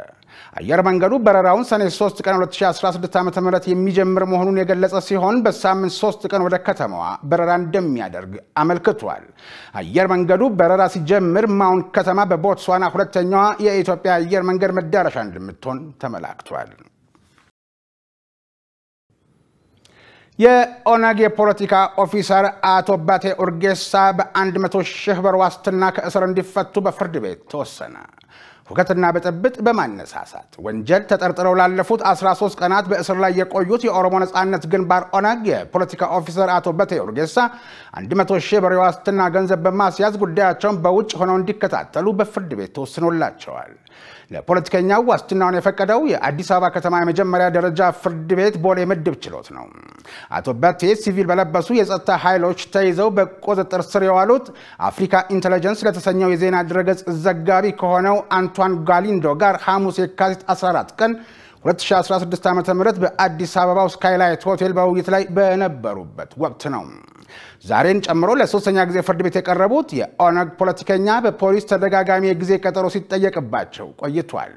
[SPEAKER 1] አየር መንገዱ በረራውን ሰኔ 3 ቀን 2016 ዓ ም የሚጀምር መሆኑን የገለጸ ሲሆን በሳምንት 3 ቀን ወደ ከተማዋ በረራ እንደሚያደርግ አመልክቷል። አየር መንገዱ በረራ ሲጀምር ማውን ከተማ በቦትስዋና ሁለተኛዋ የኢትዮጵያ አየር መንገድ መዳረሻ እንደምትሆን ተመላክቷል። የኦነግ የፖለቲካ ኦፊሰር አቶ ባቴ ኡርጌሳ በአንድ መቶ ሺህ ብር ዋስትና ከእስር እንዲፈቱ በፍርድ ቤት ተወሰነ። ሁከትና ብጥብጥ በማነሳሳት ወንጀል ተጠርጥረው ላለፉት 13 ቀናት በእስር ላይ የቆዩት የኦሮሞ ነፃነት ግንባር ኦነግ የፖለቲካ ኦፊሰር አቶ በቴ ኡርጌሳ 100 ሺህ ብር የዋስትና ገንዘብ በማስያዝ ጉዳያቸውን በውጭ ሆነው እንዲከታተሉ በፍርድ ቤት ተወስኖላቸዋል። ለፖለቲከኛው ዋስትናውን የፈቀደው የአዲስ አበባ ከተማ የመጀመሪያ ደረጃ ፍርድ ቤት ቦሌ ምድብ ችሎት ነው። አቶ በቴ ሲቪል በለበሱ የጸጥታ ኃይሎች ተይዘው በቁጥጥር ስር የዋሉት አፍሪካ ኢንቴለጀንስ ለተሰኘው የዜና ድረገጽ ዘጋቢ ከሆነው አንቷን ጋሊንዶ ጋር ሐሙስ የካቲት 14 ቀን 2016 ዓ ም በአዲስ አበባው ስካይላይት ሆቴል በውይይት ላይ በነበሩበት ወቅት ነው። ዛሬን ጨምሮ ለሶስተኛ ጊዜ ፍርድ ቤት የቀረቡት የኦነግ ፖለቲከኛ በፖሊስ ተደጋጋሚ የጊዜ ቀጠሮ ሲጠየቅባቸው ቆይቷል።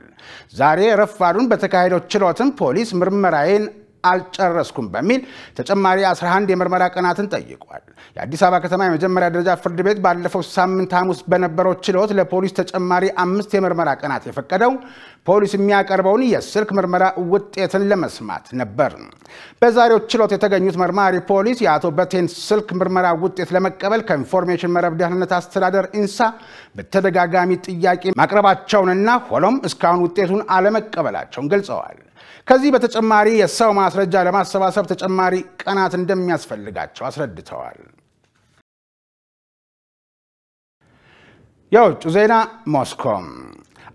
[SPEAKER 1] ዛሬ ረፋዱን በተካሄደው ችሎትም ፖሊስ ምርመራዬን አልጨረስኩም በሚል ተጨማሪ 11 የምርመራ ቀናትን ጠይቋል። የአዲስ አበባ ከተማ የመጀመሪያ ደረጃ ፍርድ ቤት ባለፈው ሳምንት ሐሙስ በነበረው ችሎት ለፖሊስ ተጨማሪ አምስት የምርመራ ቀናት የፈቀደው ፖሊስ የሚያቀርበውን የስልክ ምርመራ ውጤትን ለመስማት ነበር። በዛሬው ችሎት የተገኙት መርማሪ ፖሊስ የአቶ በቴን ስልክ ምርመራ ውጤት ለመቀበል ከኢንፎርሜሽን መረብ ደህንነት አስተዳደር ኢንሳ በተደጋጋሚ ጥያቄ ማቅረባቸውንና ሆኖም እስካሁን ውጤቱን አለመቀበላቸውን ገልጸዋል። ከዚህ በተጨማሪ የሰው ማስረጃ ለማሰባሰብ ተጨማሪ ቀናት እንደሚያስፈልጋቸው አስረድተዋል። የውጭ ዜና ሞስኮ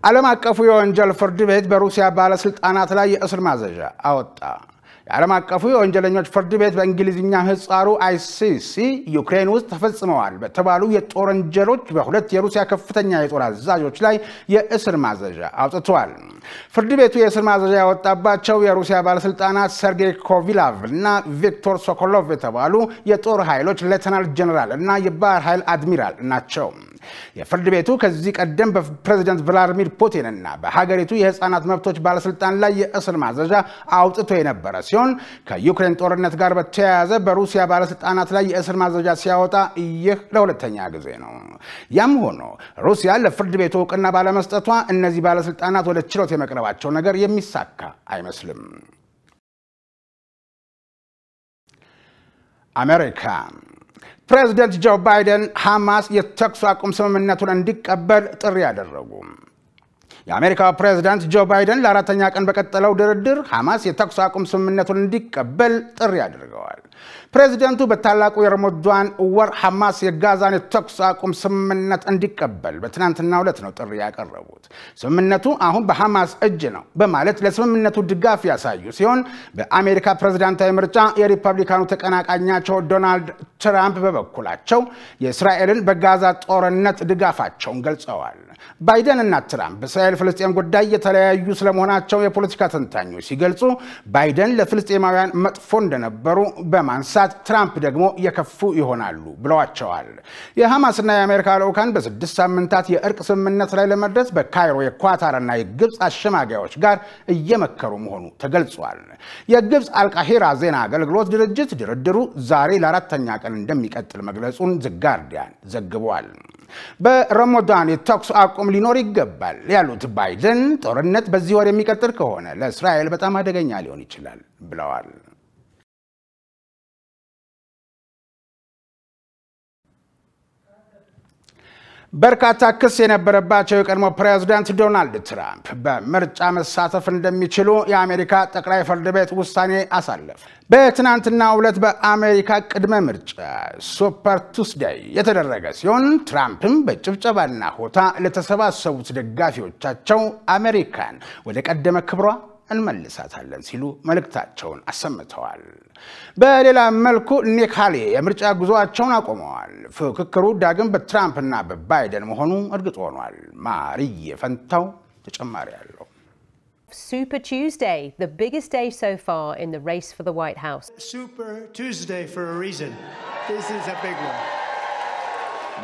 [SPEAKER 1] ዓለም አቀፉ የወንጀል ፍርድ ቤት በሩሲያ ባለሥልጣናት ላይ የእስር ማዘዣ አወጣ። የዓለም አቀፉ የወንጀለኞች ፍርድ ቤት በእንግሊዝኛ ህጻሩ አይሲሲ ዩክሬን ውስጥ ተፈጽመዋል በተባሉ የጦር ወንጀሎች በሁለት የሩሲያ ከፍተኛ የጦር አዛዦች ላይ የእስር ማዘዣ አውጥቷል። ፍርድ ቤቱ የእስር ማዘዣ ያወጣባቸው የሩሲያ ባለስልጣናት ሰርጌይ ኮቪላቭ እና ቪክቶር ሶኮሎቭ የተባሉ የጦር ኃይሎች ሌተናል ጀኔራል እና የባህር ኃይል አድሚራል ናቸው። የፍርድ ቤቱ ከዚህ ቀደም በፕሬዚደንት ቭላድሚር ፑቲንና በሀገሪቱ የህፃናት መብቶች ባለስልጣን ላይ የእስር ማዘዣ አውጥቶ የነበረ ሲሆን ከዩክሬን ጦርነት ጋር በተያያዘ በሩሲያ ባለስልጣናት ላይ የእስር ማዘዣ ሲያወጣ ይህ ለሁለተኛ ጊዜ ነው። ያም ሆኖ ሩሲያ ለፍርድ ቤቱ እውቅና ባለመስጠቷ እነዚህ ባለስልጣናት ወደ ችሎት የመቅረባቸው ነገር የሚሳካ አይመስልም። አሜሪካ ፕሬዚደንት ጆ ባይደን ሐማስ የተኩስ አቁም ስምምነቱን እንዲቀበል ጥሪ አደረጉ። የአሜሪካው ፕሬዚዳንት ጆ ባይደን ለአራተኛ ቀን በቀጠለው ድርድር ሐማስ የተኩስ አቁም ስምምነቱን እንዲቀበል ጥሪ አድርገዋል። ፕሬዚደንቱ በታላቁ የረመዷን ወር ሐማስ የጋዛን የተኩስ አቁም ስምምነት እንዲቀበል በትናንትናው ዕለት ነው ጥሪ ያቀረቡት። ስምምነቱ አሁን በሐማስ እጅ ነው በማለት ለስምምነቱ ድጋፍ ያሳዩ ሲሆን በአሜሪካ ፕሬዚዳንታዊ ምርጫ የሪፐብሊካኑ ተቀናቃኛቸው ዶናልድ ትራምፕ በበኩላቸው የእስራኤልን በጋዛ ጦርነት ድጋፋቸውን ገልጸዋል። ባይደን እና ትራምፕ በእስራኤል ፍልስጤም ጉዳይ የተለያዩ ስለመሆናቸው የፖለቲካ ተንታኞች ሲገልጹ ባይደን ለፍልስጤማውያን መጥፎ እንደነበሩ በ ለማንሳት ትራምፕ ደግሞ የከፉ ይሆናሉ ብለዋቸዋል። የሐማስና የአሜሪካ ልዑካን በስድስት ሳምንታት የእርቅ ስምምነት ላይ ለመድረስ በካይሮ የኳታርና የግብፅ አሸማጋዮች ጋር እየመከሩ መሆኑ ተገልጿል። የግብፅ አልቃሂራ ዜና አገልግሎት ድርጅት ድርድሩ ዛሬ ለአራተኛ ቀን እንደሚቀጥል መግለጹን ዝጋርዲያን ዘግቧል። በረመዳን የተኩስ አቁም ሊኖር ይገባል ያሉት ባይደን ጦርነት በዚህ ወር የሚቀጥል ከሆነ ለእስራኤል በጣም አደገኛ ሊሆን ይችላል ብለዋል። በርካታ ክስ የነበረባቸው የቀድሞ ፕሬዝዳንት ዶናልድ ትራምፕ በምርጫ መሳተፍ እንደሚችሉ የአሜሪካ ጠቅላይ ፍርድ ቤት ውሳኔ አሳለፈ። በትናንትና ዕለት በአሜሪካ ቅድመ ምርጫ ሱፐር የተደረገ ሲሆን ትራምፕም በጭብጨባና ሆታ ለተሰባሰቡት ደጋፊዎቻቸው አሜሪካን ወደ ቀደመ ክብሯ እንመልሳታለን ሲሉ መልእክታቸውን አሰምተዋል። መልኩ የምርጫ ጉዞአቸውን ፍክክሩ ዳግም በትራምፕና በባይደን መሆኑ እርግጥ ሆኗል። ፈንታው ተጨማሪ አለው።
[SPEAKER 7] Super Tuesday, the biggest day so far in the race for the White House. Super
[SPEAKER 1] Tuesday for a reason. This is a big one.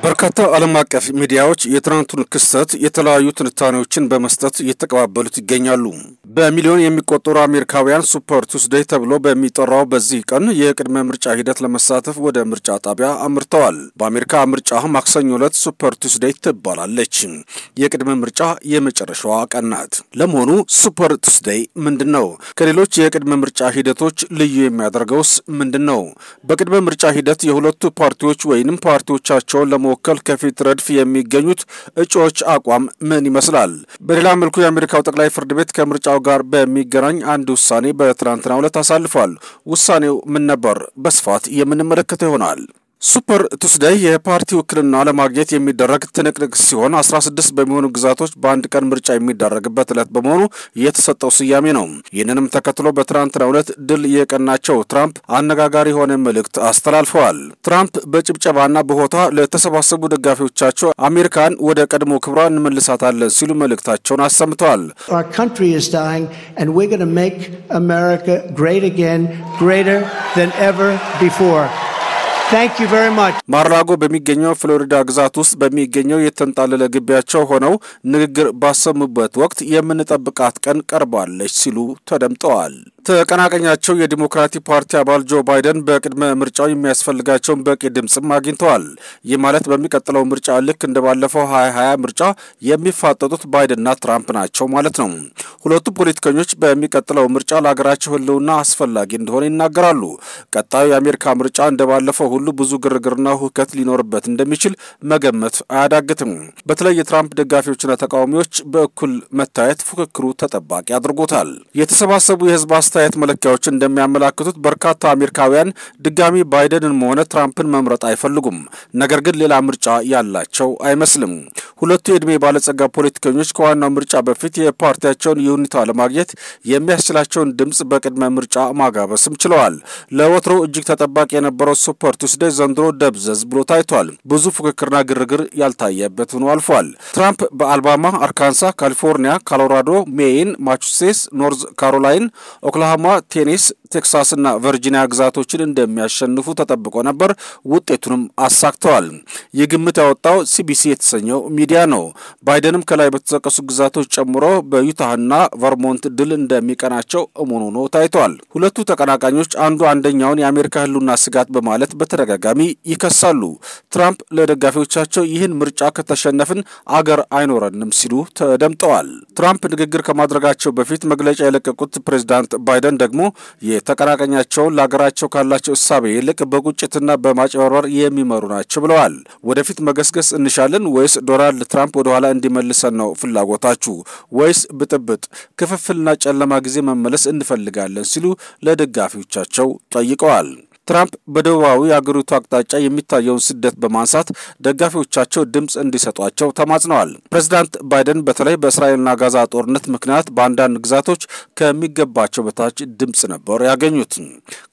[SPEAKER 4] በርካታ ዓለም አቀፍ ሚዲያዎች የትናንቱን ክስተት የተለያዩ ትንታኔዎችን በመስጠት እየተቀባበሉት ይገኛሉ። በሚሊዮን የሚቆጠሩ አሜሪካውያን ሱፐር ቱስዴይ ተብሎ በሚጠራው በዚህ ቀን የቅድመ ምርጫ ሂደት ለመሳተፍ ወደ ምርጫ ጣቢያ አምርተዋል። በአሜሪካ ምርጫ ማክሰኞ ዕለት ሱፐር ቱስዴይ ትባላለች። የቅድመ ምርጫ የመጨረሻዋ ቀን ናት። ለመሆኑ ሱፐር ቱስዴይ ምንድን ነው? ከሌሎች የቅድመ ምርጫ ሂደቶች ልዩ የሚያደርገውስ ምንድን ነው? በቅድመ ምርጫ ሂደት የሁለቱ ፓርቲዎች ወይንም ፓርቲዎቻቸውን ለመወከል ከፊት ረድፍ የሚገኙት እጩዎች አቋም ምን ይመስላል? በሌላ መልኩ የአሜሪካው ጠቅላይ ፍርድ ቤት ከምርጫው ጋር በሚገናኝ አንድ ውሳኔ በትናንትናው ዕለት አሳልፏል። ውሳኔው ምን ነበር? በስፋት የምንመለከተው ይሆናል። ሱፐር ቱስዴይ የፓርቲ ውክልና ለማግኘት የሚደረግ ትንቅንቅ ሲሆን 16 በሚሆኑ ግዛቶች በአንድ ቀን ምርጫ የሚደረግበት ዕለት በመሆኑ የተሰጠው ስያሜ ነው። ይህንንም ተከትሎ በትናንትናው ዕለት ድል የቀናቸው ትራምፕ አነጋጋሪ የሆነ መልእክት አስተላልፈዋል። ትራምፕ በጭብጨባና በሆታ ለተሰባሰቡ ደጋፊዎቻቸው አሜሪካን ወደ ቀድሞ ክብሯ እንመልሳታለን ሲሉ መልእክታቸውን አሰምተዋል።
[SPEAKER 1] America great again, greater than ever
[SPEAKER 4] ማርላጎ በሚገኘው ፍሎሪዳ ግዛት ውስጥ በሚገኘው የተንጣለለ ግቢያቸው ሆነው ንግግር ባሰሙበት ወቅት የምንጠብቃት ቀን ቀርባለች ሲሉ ተደምጠዋል። ተቀናቃኛቸው የዲሞክራቲ ፓርቲ አባል ጆ ባይደን በቅድመ ምርጫው የሚያስፈልጋቸውን በቂ ድምፅም አግኝተዋል። ይህ ማለት በሚቀጥለው ምርጫ ልክ እንደ ባለፈው 2020 ምርጫ የሚፋጠጡት ባይደንና ትራምፕ ናቸው ማለት ነው። ሁለቱ ፖለቲከኞች በሚቀጥለው ምርጫ ለሀገራቸው ሕልውና አስፈላጊ እንደሆነ ይናገራሉ። ቀጣዩ የአሜሪካ ምርጫ እንደ ባለፈው ሁሉ ብዙ ግርግርና ሁከት ሊኖርበት እንደሚችል መገመት አያዳግትም። በተለይ የትራምፕ ደጋፊዎችና ተቃዋሚዎች በእኩል መታየት ፉክክሩ ተጠባቂ አድርጎታል። የተሰባሰቡ የህዝብ አስተያየት መለኪያዎች እንደሚያመላክቱት በርካታ አሜሪካውያን ድጋሚ ባይደንን ሆነ ትራምፕን መምረጥ አይፈልጉም። ነገር ግን ሌላ ምርጫ ያላቸው አይመስልም። ሁለቱ የእድሜ ባለጸጋ ፖለቲከኞች ከዋናው ምርጫ በፊት የፓርቲያቸውን ይሁንታ ለማግኘት የሚያስችላቸውን ድምፅ በቅድመ ምርጫ ማጋበስም ችለዋል። ለወትሮ እጅግ ተጠባቂ የነበረው ሱፐር ቱስዴ ዘንድሮ ደብዘዝ ብሎ ታይቷል። ብዙ ፉክክርና ግርግር ያልታየበት ሆኖ አልፏል። ትራምፕ በአልባማ፣ አርካንሳ፣ ካሊፎርኒያ፣ ካሎራዶ፣ ሜይን፣ ማቹሴስ፣ ኖርዝ ካሮላይን፣ ኦክላ ortalama tenis ቴክሳስና ቨርጂኒያ ግዛቶችን እንደሚያሸንፉ ተጠብቆ ነበር። ውጤቱንም አሳክተዋል። ይህ ግምት ያወጣው ሲቢሲ የተሰኘው ሚዲያ ነው። ባይደንም ከላይ በተጠቀሱ ግዛቶች ጨምሮ በዩታህና ቨርሞንት ድል እንደሚቀናቸው እሙን ሆኖ ታይተዋል። ሁለቱ ተቀናቃኞች አንዱ አንደኛውን የአሜሪካ ህልና ስጋት በማለት በተደጋጋሚ ይከሳሉ። ትራምፕ ለደጋፊዎቻቸው ይህን ምርጫ ከተሸነፍን አገር አይኖረንም ሲሉ ተደምጠዋል። ትራምፕ ንግግር ከማድረጋቸው በፊት መግለጫ የለቀቁት ፕሬዚዳንት ባይደን ደግሞ የ ተቀናቃኛቸውን ለሀገራቸው ካላቸው እሳቤ ይልቅ በቁጭትና በማጭበርበር የሚመሩ ናቸው ብለዋል። ወደፊት መገስገስ እንሻለን ወይስ ዶናልድ ትራምፕ ወደኋላ እንዲመልሰን ነው ፍላጎታችሁ? ወይስ ብጥብጥ፣ ክፍፍልና ጨለማ ጊዜ መመለስ እንፈልጋለን ሲሉ ለደጋፊዎቻቸው ጠይቀዋል። ትራምፕ በደቡባዊ አገሪቱ አቅጣጫ የሚታየውን ስደት በማንሳት ደጋፊዎቻቸው ድምፅ እንዲሰጧቸው ተማጽነዋል። ፕሬዚዳንት ባይደን በተለይ በእስራኤልና ጋዛ ጦርነት ምክንያት በአንዳንድ ግዛቶች ከሚገባቸው በታች ድምፅ ነበር ያገኙት።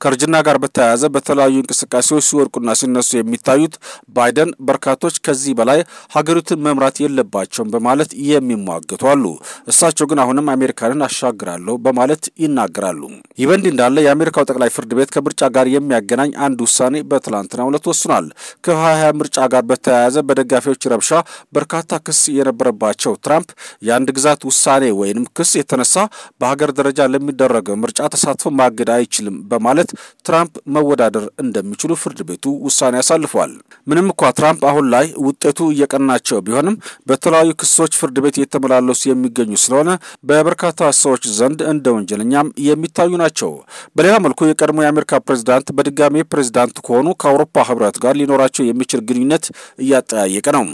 [SPEAKER 4] ከእርጅና ጋር በተያያዘ በተለያዩ እንቅስቃሴዎች ሲወድቁና ሲነሱ የሚታዩት ባይደን በርካቶች ከዚህ በላይ ሀገሪቱን መምራት የለባቸውም በማለት የሚሟገቱ አሉ። እሳቸው ግን አሁንም አሜሪካንን አሻግራለሁ በማለት ይናገራሉ። ይህ በእንዲህ እንዳለ የአሜሪካው ጠቅላይ ፍርድ ቤት ከምርጫ ጋር የሚያ የሚያገናኝ አንድ ውሳኔ በትላንትናው ዕለት ወስኗል። ከ2020 ምርጫ ጋር በተያያዘ በደጋፊዎች ረብሻ በርካታ ክስ የነበረባቸው ትራምፕ የአንድ ግዛት ውሳኔ ወይንም ክስ የተነሳ በሀገር ደረጃ ለሚደረገው ምርጫ ተሳትፎ ማገድ አይችልም በማለት ትራምፕ መወዳደር እንደሚችሉ ፍርድ ቤቱ ውሳኔ አሳልፏል። ምንም እንኳ ትራምፕ አሁን ላይ ውጤቱ እየቀናቸው ቢሆንም በተለያዩ ክሶች ፍርድ ቤት የተመላለሱ የሚገኙ ስለሆነ በበርካታ ሰዎች ዘንድ እንደ ወንጀለኛም የሚታዩ ናቸው። በሌላ መልኩ የቀድሞ የአሜሪካ ፕሬዚዳንት በድጋሜ ፕሬዚዳንት ከሆኑ ከአውሮፓ ህብረት ጋር ሊኖራቸው የሚችል ግንኙነት እያጠያየቀ ነው።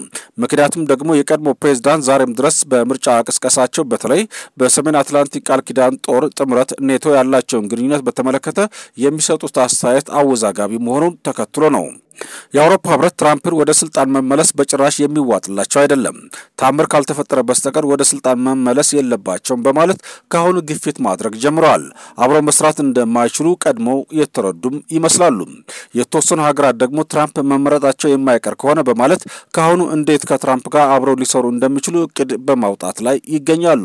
[SPEAKER 4] ምክንያቱም ደግሞ የቀድሞ ፕሬዚዳንት ዛሬም ድረስ በምርጫ ቅስቀሳቸው በተለይ በሰሜን አትላንቲክ ቃል ኪዳን ጦር ጥምረት ኔቶ ያላቸውን ግንኙነት በተመለከተ የሚሰጡት አስተያየት አወዛጋቢ መሆኑን ተከትሎ ነው። የአውሮፓ ህብረት ትራምፕን ወደ ስልጣን መመለስ በጭራሽ የሚዋጥላቸው አይደለም፣ ታምር ካልተፈጠረ በስተቀር ወደ ስልጣን መመለስ የለባቸውም በማለት ከአሁኑ ግፊት ማድረግ ጀምረዋል። አብረው መስራት እንደማይችሉ ቀድሞው የተረዱም ይመስላሉ። የተወሰኑ ሀገራት ደግሞ ትራምፕ መመረጣቸው የማይቀር ከሆነ በማለት ከአሁኑ እንዴት ከትራምፕ ጋር አብረው ሊሰሩ እንደሚችሉ እቅድ በማውጣት ላይ ይገኛሉ።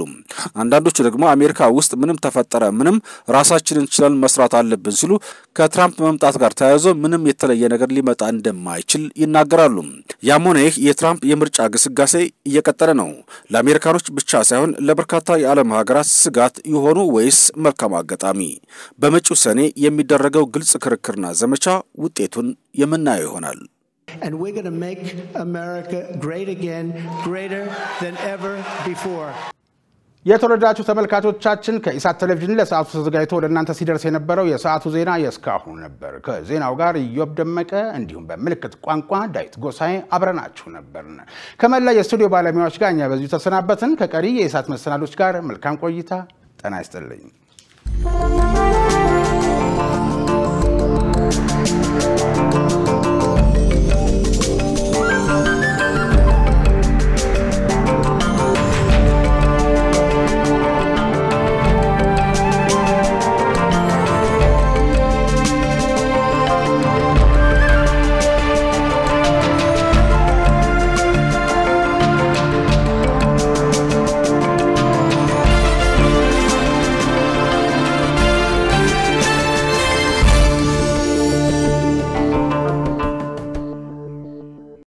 [SPEAKER 4] አንዳንዶቹ ደግሞ አሜሪካ ውስጥ ምንም ተፈጠረ ምንም ራሳችንን ችለን መስራት አለብን ሲሉ ከትራምፕ መምጣት ጋር ተያይዞ ምንም የተለየ ነገር ሊመጣ ሊያጣ እንደማይችል ይናገራሉ። ያም ሆነ ይህ የትራምፕ የምርጫ ግስጋሴ እየቀጠለ ነው። ለአሜሪካኖች ብቻ ሳይሆን ለበርካታ የዓለም ሀገራት ስጋት የሆኑ ወይስ መልካም አጋጣሚ? በመጪው ሰኔ የሚደረገው ግልጽ ክርክርና ዘመቻ ውጤቱን የምናየው ይሆናል።
[SPEAKER 1] የተወደዳችሁ ተመልካቾቻችን ከኢሳት ቴሌቪዥን ለሰዓቱ ተዘጋጅቶ ወደ እናንተ ሲደርስ የነበረው የሰዓቱ ዜና የእስካሁኑ ነበር። ከዜናው ጋር ኢዮብ ደመቀ እንዲሁም በምልክት ቋንቋ ዳዊት ጎሳዬ አብረናችሁ ነበርን። ከመላ የስቱዲዮ ባለሙያዎች ጋር እኛ በዚሁ ተሰናበትን። ከቀሪ የኢሳት መሰናዶች ጋር መልካም ቆይታ። ጤና ይስጥልኝ።